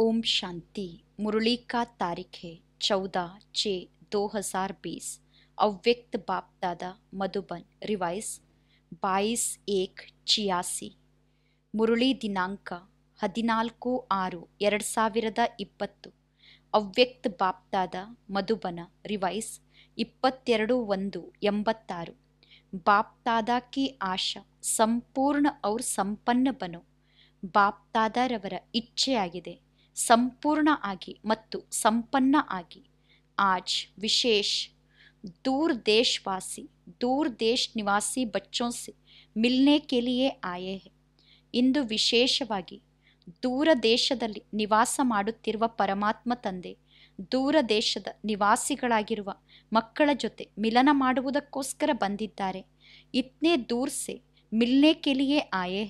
ओम शांति मुरली का तारीख है चौदह ಬೀಸ್ ಅವ್ಯಕ್ತ अव्यक्त बाप दादा मधुबन रिवाइज बाईस एक छियासी ದಿನಾಂಕ ಹದಿನಾಲ್ಕು ಆರು ಎರಡು ಸಾವಿರದ ಇಪ್ಪತ್ತು ಅವ್ಯಕ್ತ ಬಾಪ್ತಾದ ಮಧುಬನ ರಿವೈಸ್ ಇಪ್ಪತ್ತೆರಡು ಒಂದು ಎಂಬತ್ತಾರು ಬಾಪ್ತಾದಾಕಿ ಆಶಾ ಸಂಪೂರ್ಣ ಅವ್ರ ಸಂಪನ್ನ ಬನೋ ಬಾಪ್ತಾದರವರ ಇಚ್ಛೆಯಾಗಿದೆ ಸಂಪೂರ್ಣ ಆಗಿ ಮತ್ತು ಸಂಪನ್ನ ಆಗಿ ಆಜ್ ವಿಶೇಷ ದೂರ್ देशवासी ದೂರ ದೇಶ್ ನಿವಾಸಿ ಬಚ್ಚೋಸೆ ಮಿಲ್ನೆ मिलने के लिए आए हैं ಇಂದು ವಿಶೇಷವಾಗಿ ದೂರ ದೇಶದಲ್ಲಿ ನಿವಾಸ ಮಾಡುತ್ತಿರುವ ಪರಮಾತ್ಮ ತಂದೆ ದೂರ ದೇಶದ ನಿವಾಸಿಗಳಾಗಿರುವ ಮಕ್ಕಳ ಜೊತೆ ಮಿಲನ ಮಾಡುವುದಕ್ಕೋಸ್ಕರ ಬಂದಿದ್ದಾರೆ ಇತ್ನೇ ದೂರ್ ಸೆ ಮಿಲ್ನೆ ಕೆಲಿಯೇ ಆಯೇ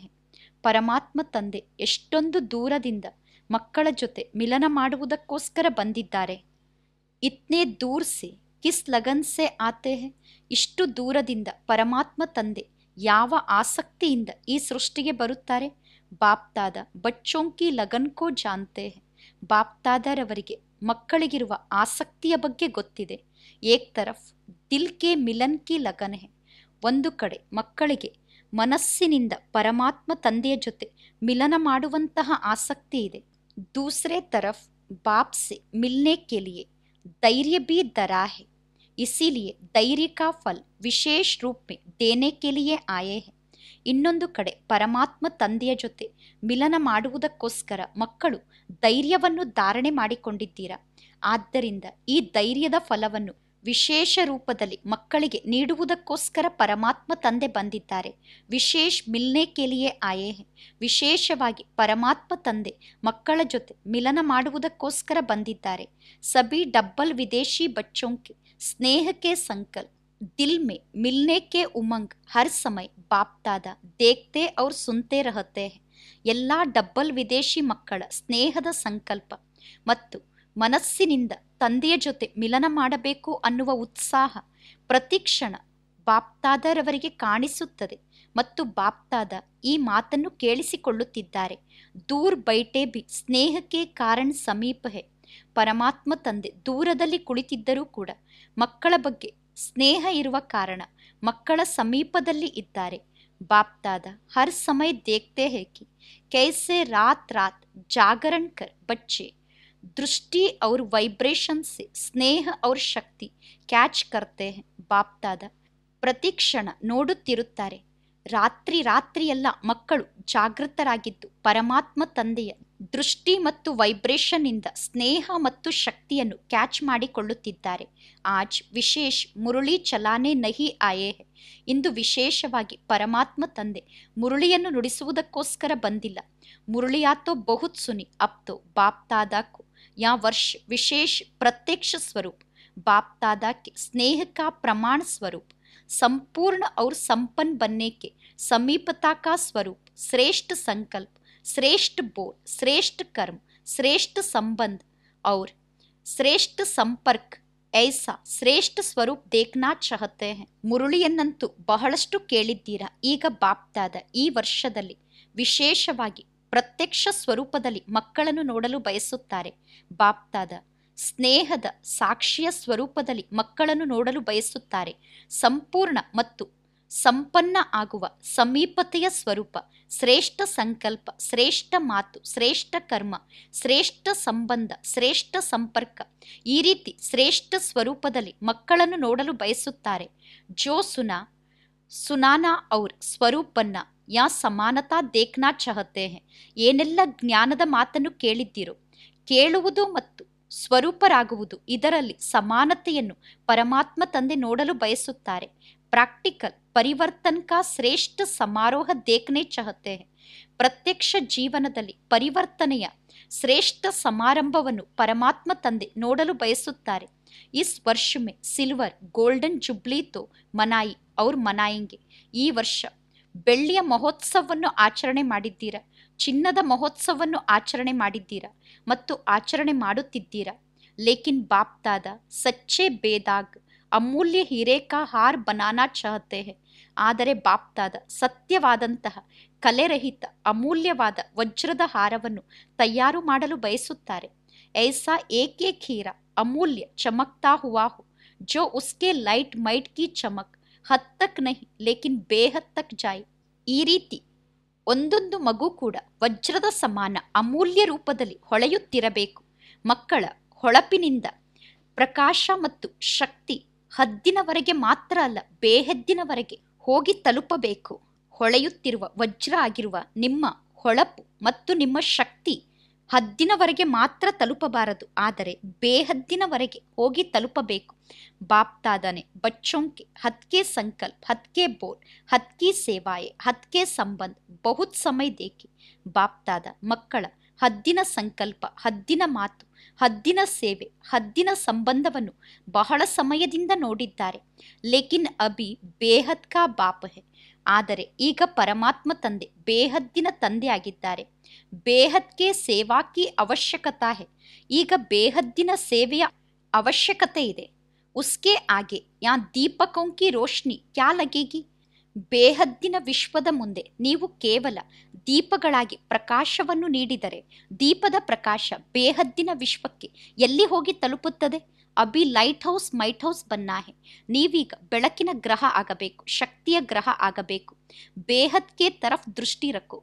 ಪರಮಾತ್ಮ ತಂದೆ ಎಷ್ಟೊಂದು ದೂರದಿಂದ ಮಕ್ಕಳ ಜೊತೆ ಮಿಲನ ಮಾಡುವುದಕ್ಕೋಸ್ಕರ ಬಂದಿದ್ದಾರೆ ಇತ್ನೆ ದೂರ್ ಸೆ ಕಿಸ್ ಲಗನ್ ಸೆ ಆತೆ ಇಷ್ಟು ದೂರದಿಂದ ಪರಮಾತ್ಮ ತಂದೆ ಯಾವ ಆಸಕ್ತಿಯಿಂದ ಈ ಸೃಷ್ಟಿಗೆ ಬರುತ್ತಾರೆ ಬಾಪ್ತಾದ ಬಚ್ಚೋಂಕಿ ಲಗನ್ಕೋ ಜಾನ್ತೆ ಬಾಪ್ತಾದರವರಿಗೆ ಮಕ್ಕಳಿಗಿರುವ ಆಸಕ್ತಿಯ ಬಗ್ಗೆ ಗೊತ್ತಿದೆ ಏಕ್ ತರಫ್ ದಿಲ್ ಕೆ ಮಿಲನ್ ಕಿ ಲಗನ್ ಹೆ ಒಂದು ಕಡೆ ಮಕ್ಕಳಿಗೆ ಮನಸ್ಸಿನಿಂದ ಪರಮಾತ್ಮ ತಂದೆಯ ಜೊತೆ ಮಿಲನ ಮಾಡುವಂತಹ ಆಸಕ್ತಿ ಇದೆ दूसरे तरफ बाप से मिलने के लिए धैर्य भी धरा है ಇಸಿಲಿಯೇ ಧೈರ್ಯ ಕಾ ವಿಶೇಷ ರೂಪೆ ದೇನೆ ಕೆಲಿಯೇ ಆಯೇ ಹೆ ಇನ್ನೊಂದು ಕಡೆ ಪರಮಾತ್ಮ ತಂದೆಯ ಜೊತೆ ಮಿಲನ ಮಾಡುವುದಕ್ಕೋಸ್ಕರ ಮಕ್ಕಳು ಧೈರ್ಯವನ್ನು ಧಾರಣೆ ಮಾಡಿಕೊಂಡಿದ್ದೀರಾ ಆದ್ದರಿಂದ ಈ ಧೈರ್ಯದ ಫಲವನ್ನು ವಿಶೇಷ ರೂಪದಲ್ಲಿ ಮಕ್ಕಳಿಗೆ ನೀಡುವುದಕ್ಕೋಸ್ಕರ ಪರಮಾತ್ಮ ತಂದೆ ಬಂದಿದ್ದಾರೆ ವಿಶೇಷ ಮಿಲ್ನೆ ಕೆಲಿಯೇ ಆಯೇ ವಿಶೇಷವಾಗಿ ಪರಮಾತ್ಮ ತಂದೆ ಮಕ್ಕಳ ಜೊತೆ ಮಿಲನ ಮಾಡುವುದಕ್ಕೋಸ್ಕರ ಬಂದಿದ್ದಾರೆ ಸಬಿ ಡಬ್ಬಲ್ ವಿದೇಶಿ ಬಚ್ಚೋಂಕೆ ಸ್ನೇಹಕ್ಕೆ ಸಂಕಲ್ಪ ದಿಲ್ ಮೇ ಮಿಲ್ನೆ ಕೆ ಉಮಂಗ್ ಹರ್ ಸಮಯ ಬಾಪ್ತಾದ ದೇಖ್ತೆ ಅವ್ರ ಸುಂತೆ ರಹತೆ ಎಲ್ಲಾ ಡಬ್ಬಲ್ ವಿದೇಶಿ ಮಕ್ಕಳ ಸ್ನೇಹದ ಸಂಕಲ್ಪ ಮತ್ತು ಮನಸ್ಸಿನಿಂದ ತಂದೆಯ ಜೊತೆ ಮಿಲನ ಮಾಡಬೇಕು ಅನ್ನುವ ಉತ್ಸಾಹ ಪ್ರತಿಕ್ಷಣ ಬಾಪ್ತಾದರವರಿಗೆ ಕಾಣಿಸುತ್ತದೆ ಮತ್ತು ಬಾಪ್ತಾದ ಈ ಮಾತನ್ನು ಕೇಳಿಸಿಕೊಳ್ಳುತ್ತಿದ್ದಾರೆ ದೂರ್ ಬೈಟೆ ಬಿ ಸ್ನೇಹಕ್ಕೆ ಕಾರಣ ಸಮೀಪ ಹೇ ಪರಮಾತ್ಮ ತಂದೆ ದೂರದಲ್ಲಿ ಕುಳಿತಿದ್ದರೂ ಕೂಡ ಮಕ್ಕಳ ಬಗ್ಗೆ ಸ್ನೇಹ ಇರುವ ಕಾರಣ ಮಕ್ಕಳ ಸಮೀಪದಲ್ಲಿ ಇದ್ದಾರೆ ಬಾಪ್ತಾದ ಹರ್ ಸಮಯ ದೇಖ್ತೆ ಹೇ ಕಿ ಕೈಸೆ ರಾತ್ ರಾತ್ ಜಾಗರಣ್ ಕರ್ ಬಚ್ಚೆ ದೃಷ್ಟಿ ಅವ್ರ ವೈಬ್ರೇಷನ್ಸ್ ಸ್ನೇಹ ಅವ್ರ ಶಕ್ತಿ ಕ್ಯಾಚ್ ಕರ್ತೆ ಬಾಪ್ತಾದ ಪ್ರತಿಕ್ಷಣ ನೋಡುತ್ತಿರುತ್ತಾರೆ ರಾತ್ರಿ ರಾತ್ರಿಯೆಲ್ಲ ಮಕ್ಕಳು ಜಾಗೃತರಾಗಿದ್ದು ಪರಮಾತ್ಮ ತಂದೆಯ ದೃಷ್ಟಿ ಮತ್ತು ವೈಬ್ರೇಷನ್ನಿಂದ ಸ್ನೇಹ ಮತ್ತು ಶಕ್ತಿಯನ್ನು ಕ್ಯಾಚ್ ಮಾಡಿಕೊಳ್ಳುತ್ತಿದ್ದಾರೆ ಆಜ್ ವಿಶೇಷ ಮುರುಳಿ ಚಲಾನೆ ನಹಿ ಆಯೇ ಇಂದು ವಿಶೇಷವಾಗಿ ಪರಮಾತ್ಮ ತಂದೆ ಮುರುಳಿಯನ್ನು ನುಡಿಸುವುದಕ್ಕೋಸ್ಕರ ಬಂದಿಲ್ಲ ಮುರುಳಿಯಾತೋ ಬಹುತ್ ಸುನಿ ಅಪ್ತೋ ಬಾಪ್ತಾದಾಕು या वर्ष विशेष प्रत्यक्ष स्वरूप बाप दादा के स्नेह का प्रमाण स्वरूप संपूर्ण और संपन्न बनने के समीपता का स्वरूप श्रेष्ठ संकल्प श्रेष्ठ बोल श्रेष्ठ कर्म श्रेष्ठ संबंध और ಶ್ರೇಷ್ಠ ಸಂಪರ್ಕ ಐಸಾ ಶ್ರೇಷ್ಠ ಸ್ವರೂಪ್ ದೇಖ್ನಾ ಚಹತೆ ಮುರುಳಿಯನ್ನಂತೂ ಬಹಳಷ್ಟು ಕೇಳಿದ್ದೀರಾ ಈಗ ಬಾಪ್ತಾದ ಈ ವರ್ಷದಲ್ಲಿ ವಿಶೇಷವಾಗಿ ಪ್ರತ್ಯಕ್ಷ ಸ್ವರೂಪದಲ್ಲಿ ಮಕ್ಕಳನ್ನು ನೋಡಲು ಬಯಸುತ್ತಾರೆ ಬಾಪ್ತಾದ ಸ್ನೇಹದ ಸಾಕ್ಷಿಯ ಸ್ವರೂಪದಲ್ಲಿ ಮಕ್ಕಳನ್ನು ನೋಡಲು ಬಯಸುತ್ತಾರೆ ಸಂಪೂರ್ಣ ಮತ್ತು ಸಂಪನ್ನ ಆಗುವ ಸಮೀಪತೆಯ ಸ್ವರೂಪ ಶ್ರೇಷ್ಠ ಸಂಕಲ್ಪ ಶ್ರೇಷ್ಠ ಮಾತು ಶ್ರೇಷ್ಠ ಕರ್ಮ ಶ್ರೇಷ್ಠ ಸಂಬಂಧ ಶ್ರೇಷ್ಠ ಸಂಪರ್ಕ ಈ ರೀತಿ ಶ್ರೇಷ್ಠ ಸ್ವರೂಪದಲ್ಲಿ ಮಕ್ಕಳನ್ನು ನೋಡಲು ಬಯಸುತ್ತಾರೆ ಜೋ ಸುನಾ ಸುನಾನಾ ಔರ್ ಸ್ವರೂಪನ್ನ ಯಾ ಸಮಾನತಾ ದೇಖ್ನಾ ಚಹತೆ ಏನೆಲ್ಲ ಜ್ಞಾನದ ಮಾತನ್ನು ಕೇಳಿದ್ದೀರೋ ಕೇಳುವುದು ಮತ್ತು ಸ್ವರೂಪರಾಗುವುದು ಇದರಲ್ಲಿ ಸಮಾನತೆಯನ್ನು ಪರಮಾತ್ಮ ತಂದೆ ನೋಡಲು ಬಯಸುತ್ತಾರೆ ಪ್ರಾಕ್ಟಿಕಲ್ ಕಾ ಶ್ರೇಷ್ಠ ಸಮಾರೋಹ ದೇಖ್ನೆ ಚಹತೆ ಪ್ರತ್ಯಕ್ಷ ಜೀವನದಲ್ಲಿ ಪರಿವರ್ತನೆಯ ಶ್ರೇಷ್ಠ ಸಮಾರಂಭವನ್ನು ಪರಮಾತ್ಮ ತಂದೆ ನೋಡಲು ಬಯಸುತ್ತಾರೆ ಇಸ್ ವರ್ಷ ಮೇ ಸಿಲ್ವರ್ ಗೋಲ್ಡನ್ ಜುಬ್ಲಿ ತೋ ಮನಾಯಿ ಅವ್ರ ಮನಾಯಿಂಗೆ ಈ ವರ್ಷ ಬೆಳ್ಳಿಯ ಮಹೋತ್ಸವವನ್ನು ಆಚರಣೆ ಮಾಡಿದ್ದೀರಾ ಚಿನ್ನದ ಮಹೋತ್ಸವವನ್ನು ಆಚರಣೆ ಮಾಡಿದ್ದೀರಾ ಮತ್ತು ಆಚರಣೆ ಮಾಡುತ್ತಿದ್ದೀರಾ ಲೇಕಿನ್ ಬಾಪ್ದಾದ ಸಚ್ಚೆ ಬೇದಾಗ್ ಅಮೂಲ್ಯ ಹಿರೇಕಾ ಹಾರ್ ಬನಾನಾ ಚಹತೆ ಆದರೆ ಬಾಪ್ತಾದ ಸತ್ಯವಾದಂತಹ ಕಲೆರಹಿತ ಅಮೂಲ್ಯವಾದ ವಜ್ರದ ಹಾರವನ್ನು ತಯಾರು ಮಾಡಲು ಬಯಸುತ್ತಾರೆ ಐಸಾ ಏಕೆ ಖೀರ ಅಮೂಲ್ಯ ಚಮಕ್ತಾ ಹುವಾಹು ಜೋ ಉಸ್ಕೆ ಲೈಟ್ ಮೈಟ್ ಕಿ ಚಮಕ್ ಹತ್ತಕ್ ನಹಿ ಲೇಕಿನ್ ಬೇಹತ್ತಕ್ ತಕ್ ಜಾಯ್ ಈ ರೀತಿ ಒಂದೊಂದು ಮಗು ಕೂಡ ವಜ್ರದ ಸಮಾನ ಅಮೂಲ್ಯ ರೂಪದಲ್ಲಿ ಹೊಳೆಯುತ್ತಿರಬೇಕು ಮಕ್ಕಳ ಹೊಳಪಿನಿಂದ ಪ್ರಕಾಶ ಮತ್ತು ಶಕ್ತಿ ಹದ್ದಿನವರೆಗೆ ಮಾತ್ರ ಅಲ್ಲ ಬೇಹದ್ದಿನವರೆಗೆ ಹೋಗಿ ತಲುಪಬೇಕು ಹೊಳೆಯುತ್ತಿರುವ ವಜ್ರ ಆಗಿರುವ ನಿಮ್ಮ ಹೊಳಪು ಮತ್ತು ನಿಮ್ಮ ಶಕ್ತಿ ಹದ್ದಿನವರೆಗೆ ಮಾತ್ರ ತಲುಪಬಾರದು ಆದರೆ ಬೇಹದ್ದಿನವರೆಗೆ ಹೋಗಿ ತಲುಪಬೇಕು ಬಾಪ್ತಾದನೆ ಬಚ್ಚೊಂಕೆ ಹತ್ಕೆ ಸಂಕಲ್ಪ ಹತ್ಕೆ ಬೋಲ್ ಹತ್ಕಿ ಸೇವಾಯೆ ಹತ್ಕೆ ಸಂಬಂಧ ಬಹುತ್ ಸಮಯ ದೇಕೆ ಬಾಪ್ತಾದ ಮಕ್ಕಳ ಹದ್ದಿನ ಸಂಕಲ್ಪ ಹದ್ದಿನ ಮಾತು ಹದ್ದಿನ ಸೇವೆ ಹದ್ದಿನ ಸಂಬಂಧವನ್ನು ಬಹಳ ಸಮಯದಿಂದ ನೋಡಿದ್ದಾರೆ ಲೇಕಿನ್ ಅಭಿ ಬೇಹದ್ ಕಾ ಬಾಪ್ ಆದರೆ ಈಗ ಪರಮಾತ್ಮ ತಂದೆ ಬೇಹದ್ದಿನ ತಂದೆಯಾಗಿದ್ದಾರೆ ಬೇಹದ್ಗೆ ಸೇವಾಕಿ ಅವಶ್ಯಕತಾ ಹೆ ಈಗ ಬೇಹದ್ದಿನ ಸೇವೆಯ ಅವಶ್ಯಕತೆ ಇದೆ ಉಸ್ಕೆ ಆಗೆ ಯಾ ದೀಪಕೋಂಕಿ ರೋಶ್ನಿ ಕ್ಯಾ ಲಗೇಗಿ ಬೇಹದ್ದಿನ ವಿಶ್ವದ ಮುಂದೆ ನೀವು ಕೇವಲ ದೀಪಗಳಾಗಿ ಪ್ರಕಾಶವನ್ನು ನೀಡಿದರೆ ದೀಪದ ಪ್ರಕಾಶ ಬೇಹದ್ದಿನ ವಿಶ್ವಕ್ಕೆ ಎಲ್ಲಿ ಹೋಗಿ ತಲುಪುತ್ತದೆ ಅಭಿ ಲೈಟ್ ಹೌಸ್ ಮೈಟ್ ಹೌಸ್ ಬನ್ನಾಹೆ ನೀವೀಗ ಬೆಳಕಿನ ಗ್ರಹ ಆಗಬೇಕು ಶಕ್ತಿಯ ಗ್ರಹ ಆಗಬೇಕು ಬೇಹದ್ಗೆ ತರಫ್ ದೃಷ್ಟಿ ರಕ್ಕು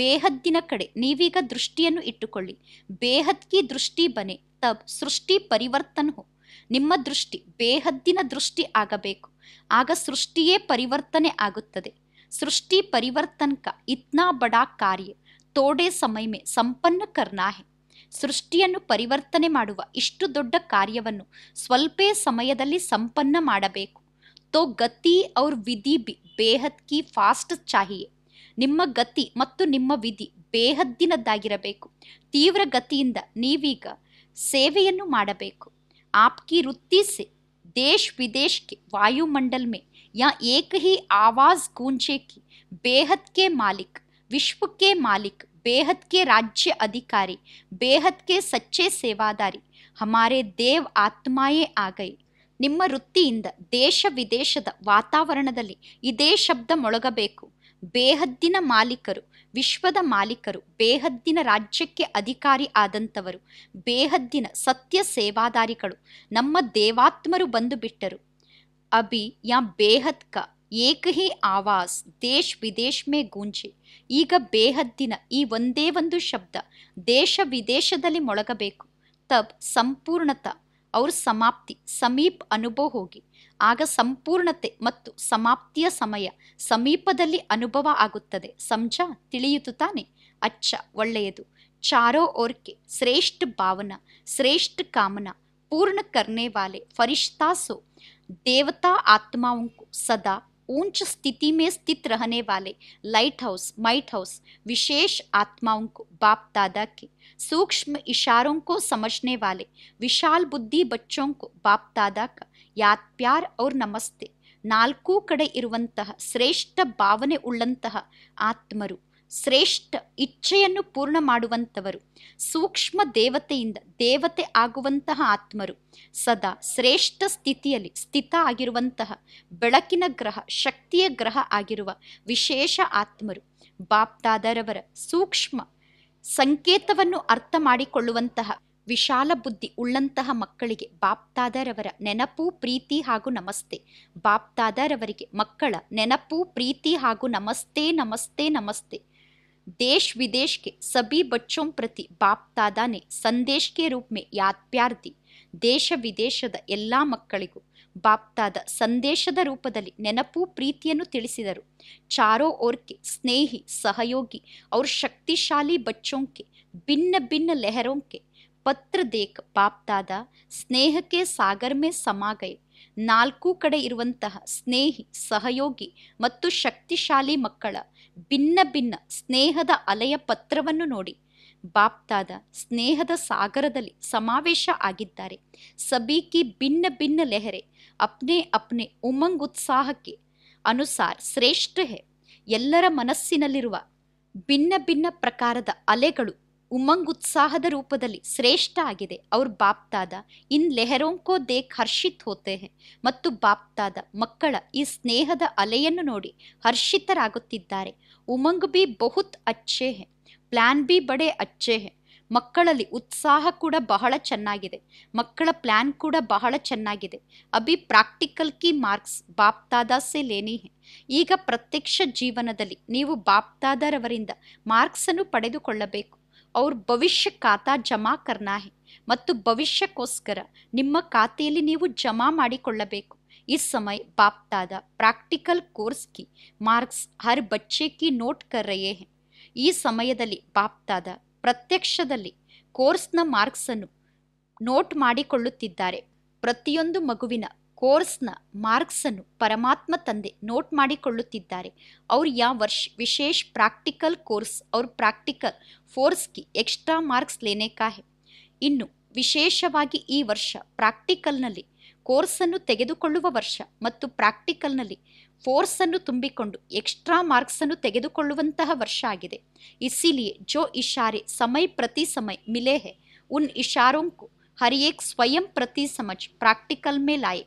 ಬೇಹದ್ದಿನ ಕಡೆ ನೀವೀಗ ದೃಷ್ಟಿಯನ್ನು ಇಟ್ಟುಕೊಳ್ಳಿ ಬೇಹದ್ಗೆ ದೃಷ್ಟಿ ಬನೆ ತಬ್ ಸೃಷ್ಟಿ ಪರಿವರ್ತನ್ ಹೋ ನಿಮ್ಮ ದೃಷ್ಟಿ ಬೇಹದ್ದಿನ ದೃಷ್ಟಿ ಆಗಬೇಕು ಆಗ ಸೃಷ್ಟಿಯೇ ಪರಿವರ್ತನೆ ಆಗುತ್ತದೆ ಸೃಷ್ಟಿ ಪರಿವರ್ತನಕ ಇತ್ನಾ ಬಡಾ ಕಾರ್ಯ ತೋಡೆ ಸಮಯ ಮೇ ಸಂಪನ್ನ ಕರ್ನಾಹೆ ಸೃಷ್ಟಿಯನ್ನು ಪರಿವರ್ತನೆ ಮಾಡುವ ಇಷ್ಟು ದೊಡ್ಡ ಕಾರ್ಯವನ್ನು ಸ್ವಲ್ಪೇ ಸಮಯದಲ್ಲಿ ಸಂಪನ್ನ ಮಾಡಬೇಕು ತೋ ಗತಿ ಅವ್ರ ವಿಧಿ ಬಿ ಬೇಹದ್ ಕಿ ಫಾಸ್ಟ್ ಚಾಹಿಯೇ ನಿಮ್ಮ ಗತಿ ಮತ್ತು ನಿಮ್ಮ ವಿಧಿ ಬೇಹದ್ದಿನದ್ದಾಗಿರಬೇಕು ತೀವ್ರ ಗತಿಯಿಂದ ನೀವೀಗ ಸೇವೆಯನ್ನು ಮಾಡಬೇಕು ಆಪ್ಕಿ ವೃತ್ತಿ ಸೆ ದೇಶ್ ವಿದೇಶ್ಗೆ ವಾಯುಮಂಡಲ್ ಮೇ ಯಾ ಏಕ ಹಿ ಆವಾಜ್ ಗೂಂಜೆ ಕಿ ಬೇಹದ್ ಕೆ ಮಾಲಿಕ್ ವಿಶ್ವಕ್ಕೆ ಮಾಲಿಕ್ बेहद के राज्य अधिकारी बेहद के सच्चे ಸೇವಾದಾರಿ ಹಮಾರೆ ದೇವ್ ಆತ್ಮಾಯೇ ಆಗೈ ನಿಮ್ಮ ವೃತ್ತಿಯಿಂದ ದೇಶ ವಿದೇಶದ ವಾತಾವರಣದಲ್ಲಿ ಇದೇ ಶಬ್ದ ಮೊಳಗಬೇಕು ಬೇಹದ್ದಿನ ಮಾಲೀಕರು ವಿಶ್ವದ ಮಾಲೀಕರು ಬೇಹದ್ದಿನ ರಾಜ್ಯಕ್ಕೆ ಅಧಿಕಾರಿ ಆದಂಥವರು ಬೇಹದ್ದಿನ ಸತ್ಯ ಸೇವಾದಾರಿಗಳು ನಮ್ಮ ದೇವಾತ್ಮರು ಬಂದು ಬಿಟ್ಟರು ಅಭಿ ಯಾ ಬೇಹದ್ಕ ಏಕ ಹಿ ಆವಾಸ್ ದೇಶ್ ವಿದೇಶ್ ಮೇ ಗೂಂಜೆ ಈಗ ಬೇಹದ್ದಿನ ಈ ಒಂದೇ ಒಂದು ಶಬ್ದ ದೇಶ ವಿದೇಶದಲ್ಲಿ ಮೊಳಗಬೇಕು ತಬ್ ಸಂಪೂರ್ಣತ ಅವ್ರ ಸಮಾಪ್ತಿ ಸಮೀಪ್ ಅನುಭವ ಹೋಗಿ ಆಗ ಸಂಪೂರ್ಣತೆ ಮತ್ತು ಸಮಾಪ್ತಿಯ ಸಮಯ ಸಮೀಪದಲ್ಲಿ ಅನುಭವ ಆಗುತ್ತದೆ ಸಂಜ ತಿಳಿಯಿತು ತಾನೆ ಅಚ್ಚ ಒಳ್ಳೆಯದು ಚಾರೋ ಓರ್ಕೆ ಶ್ರೇಷ್ಠ ಭಾವನಾ ಶ್ರೇಷ್ಠ ಕಾಮನ ಪೂರ್ಣ ಕರ್ನೆ ವಾಲೆ ಫರಿಷ್ತಾಸೋ ದೇವತಾ ಆತ್ಮಾವುಂಕು ಸದಾ उच्च स्थिति में स्थित रहने वाले लाइट हाउस माइट हाउस विशेष आत्माओं को बाप दादा के सूक्ष्म इशारों को समझने वाले विशाल बुद्धि बच्चों को बाप दादा का याद प्यार और नमस्ते नाकू कड़े ಇರುವಂತಹ श्रेष्ठ भावने ಉಳ್ಳಂತಹ ಆತ್ಮರು ಶ್ರೇಷ್ಠ ಇಚ್ಛೆಯನ್ನು ಪೂರ್ಣ ಮಾಡುವಂಥವರು ಸೂಕ್ಷ್ಮ ದೇವತೆಯಿಂದ ದೇವತೆ ಆಗುವಂತಹ ಆತ್ಮರು ಸದಾ ಶ್ರೇಷ್ಠ ಸ್ಥಿತಿಯಲ್ಲಿ ಸ್ಥಿತ ಆಗಿರುವಂತಹ ಬೆಳಕಿನ ಗ್ರಹ ಶಕ್ತಿಯ ಗ್ರಹ ಆಗಿರುವ ವಿಶೇಷ ಆತ್ಮರು ಬಾಪ್ತಾದರವರ ಸೂಕ್ಷ್ಮ ಸಂಕೇತವನ್ನು ಅರ್ಥ ಮಾಡಿಕೊಳ್ಳುವಂತಹ ವಿಶಾಲ ಬುದ್ಧಿ ಉಳ್ಳಂತಹ ಮಕ್ಕಳಿಗೆ ಬಾಪ್ತಾದರವರ ನೆನಪು ಪ್ರೀತಿ ಹಾಗೂ ನಮಸ್ತೆ ಬಾಪ್ತಾದರವರಿಗೆ ಮಕ್ಕಳ ನೆನಪು ಪ್ರೀತಿ ಹಾಗೂ ನಮಸ್ತೆ ನಮಸ್ತೆ ನಮಸ್ತೆ देश विदेश के सभी बच्चों प्रति ने संदेश के रूप में याद प्यार दी ದೇಶ ವಿದೇಶದ ಎಲ್ಲ ಮಕ್ಕಳಿಗೂ ಬಾಪ್ತಾದ ಸಂದೇಶದ ರೂಪದಲ್ಲಿ ನೆನಪು ಪ್ರೀತಿಯನ್ನು ತಿಳಿಸಿದರು ಚಾರೋ ಓರ್ಕೆ ಸ್ನೇಹಿ ಸಹಯೋಗಿ ಅವ್ರ ಶಕ್ತಿಶಾಲಿ ಬಚ್ಚೋಂಕೆ ಭಿನ್ನ ಭಿನ್ನ ಲೆಹರೋಂಕೆ ಪತ್ರ ದೇಕ್ ಬಾಪ್ತಾದ ಸ್ನೇಹಕ್ಕೆ ಸಾಗರ್ಮೆ ಸಮಾಗಯ ನಾಲ್ಕು ಕಡೆ ಇರುವಂತಹ ಸ್ನೇಹಿ ಸಹಯೋಗಿ ಮತ್ತು ಶಕ್ತಿಶಾಲಿ ಮಕ್ಕಳ ಭಿನ್ನ ಭಿನ್ನ ಸ್ನೇಹದ ಅಲೆಯ ಪತ್ರವನ್ನು ನೋಡಿ ಬಾಪ್ತಾದ ಸ್ನೇಹದ ಸಾಗರದಲ್ಲಿ ಸಮಾವೇಶ ಆಗಿದ್ದಾರೆ ಸಬೀಕಿ ಭಿನ್ನ ಭಿನ್ನ ಲೆಹರೆ ಅಪ್ನೆ ಅಪ್ನೆ ಉಮಂಗ್ ಉತ್ಸಾಹಕ್ಕೆ ಅನುಸಾರ ಶ್ರೇಷ್ಠ ಎಲ್ಲರ ಮನಸ್ಸಿನಲ್ಲಿರುವ ಭಿನ್ನ ಭಿನ್ನ ಪ್ರಕಾರದ ಅಲೆಗಳು ಉತ್ಸಾಹದ ರೂಪದಲ್ಲಿ ಶ್ರೇಷ್ಠ ಆಗಿದೆ ಅವ್ರ ಬಾಪ್ತಾದ ಇನ್ ಲೆಹರೋಂಕೋ ದೇಕ್ ಹರ್ಷಿತ್ ಹೋತೆ ಮತ್ತು ಬಾಪ್ತಾದ ಮಕ್ಕಳ ಈ ಸ್ನೇಹದ ಅಲೆಯನ್ನು ನೋಡಿ ಹರ್ಷಿತರಾಗುತ್ತಿದ್ದಾರೆ ಉಮಂಗ್ ಬಿ ಬಹುತ್ ಅಚ್ಚೆ ಹೇ ಪ್ಲಾನ್ ಬಿ ಬಡೆ ಅಚ್ಚೆ ಹೆ ಮಕ್ಕಳಲ್ಲಿ ಉತ್ಸಾಹ ಕೂಡ ಬಹಳ ಚೆನ್ನಾಗಿದೆ ಮಕ್ಕಳ ಪ್ಲಾನ್ ಕೂಡ ಬಹಳ ಚೆನ್ನಾಗಿದೆ ಅಭಿ ಪ್ರಾಕ್ಟಿಕಲ್ ಕಿ ಮಾರ್ಕ್ಸ್ ಬಾಪ್ತಾದಾಸೆ ಲೇನಿ ಈಗ ಪ್ರತ್ಯಕ್ಷ ಜೀವನದಲ್ಲಿ ನೀವು ಬಾಪ್ತಾದರವರಿಂದ ಮಾರ್ಕ್ಸನ್ನು ಪಡೆದುಕೊಳ್ಳಬೇಕು ಅವ್ರ ಭವಿಷ್ಯ ಖಾತಾ ಜಮಾ ಕರ್ನಾ ಮತ್ತು ಭವಿಷ್ಯಕ್ಕೋಸ್ಕರ ನಿಮ್ಮ ಖಾತೆಯಲ್ಲಿ ನೀವು ಜಮಾ ಮಾಡಿಕೊಳ್ಳಬೇಕು ಈ ಸಮಯ ಬಾಪ್ತಾದ ಪ್ರಾಕ್ಟಿಕಲ್ ಕೋರ್ಸ್ ಕಿ ಮಾರ್ಕ್ಸ್ ಹರ್ ಬಚ್ಚೆ ನೋಟ್ ನೋಟ್ नोट ಈ ಸಮಯದಲ್ಲಿ ಬಾಪ್ತಾದ ಪ್ರತ್ಯಕ್ಷದಲ್ಲಿ ಕೋರ್ಸ್ನ ಮಾರ್ಕ್ಸನ್ನು ನೋಟ್ ಮಾಡಿಕೊಳ್ಳುತ್ತಿದ್ದಾರೆ ಪ್ರತಿಯೊಂದು ಮಗುವಿನ ಕೋರ್ಸ್ನ ಮಾರ್ಕ್ಸನ್ನು ಪರಮಾತ್ಮ ತಂದೆ ನೋಟ್ ಮಾಡಿಕೊಳ್ಳುತ್ತಿದ್ದಾರೆ ಅವ್ರು ಯಾವ ವರ್ಷ ವಿಶೇಷ ಪ್ರಾಕ್ಟಿಕಲ್ ಕೋರ್ಸ್ ಅವ್ರ ಪ್ರಾಕ್ಟಿಕಲ್ ಫೋರ್ಸ್ಗೆ ಎಕ್ಸ್ಟ್ರಾ ಮಾರ್ಕ್ಸ್ मार्क्स ಇನ್ನು ವಿಶೇಷವಾಗಿ ಈ ವರ್ಷ ಪ್ರಾಕ್ಟಿಕಲ್ನಲ್ಲಿ ಕೋರ್ಸನ್ನು ತೆಗೆದುಕೊಳ್ಳುವ ವರ್ಷ ಮತ್ತು ಪ್ರಾಕ್ಟಿಕಲ್ನಲ್ಲಿ ಫೋರ್ಸನ್ನು ತುಂಬಿಕೊಂಡು ಎಕ್ಸ್ಟ್ರಾ ಮಾರ್ಕ್ಸನ್ನು ತೆಗೆದುಕೊಳ್ಳುವಂತಹ ವರ್ಷ ಆಗಿದೆ ಇಸಿಲಿಯೇ ಜೋ ಇಶಾರೆ ಸಮಯ ಪ್ರತಿ ಸಮಯ ಮಿಲೆ ಉನ್ ಇಶಾರೋಂಕು ಹರಿಯೇಕ್ ಸ್ವಯಂ ಪ್ರತಿ ಸಮಜ್ ಪ್ರಾಕ್ಟಿಕಲ್ ಮೇಲಾಯೆ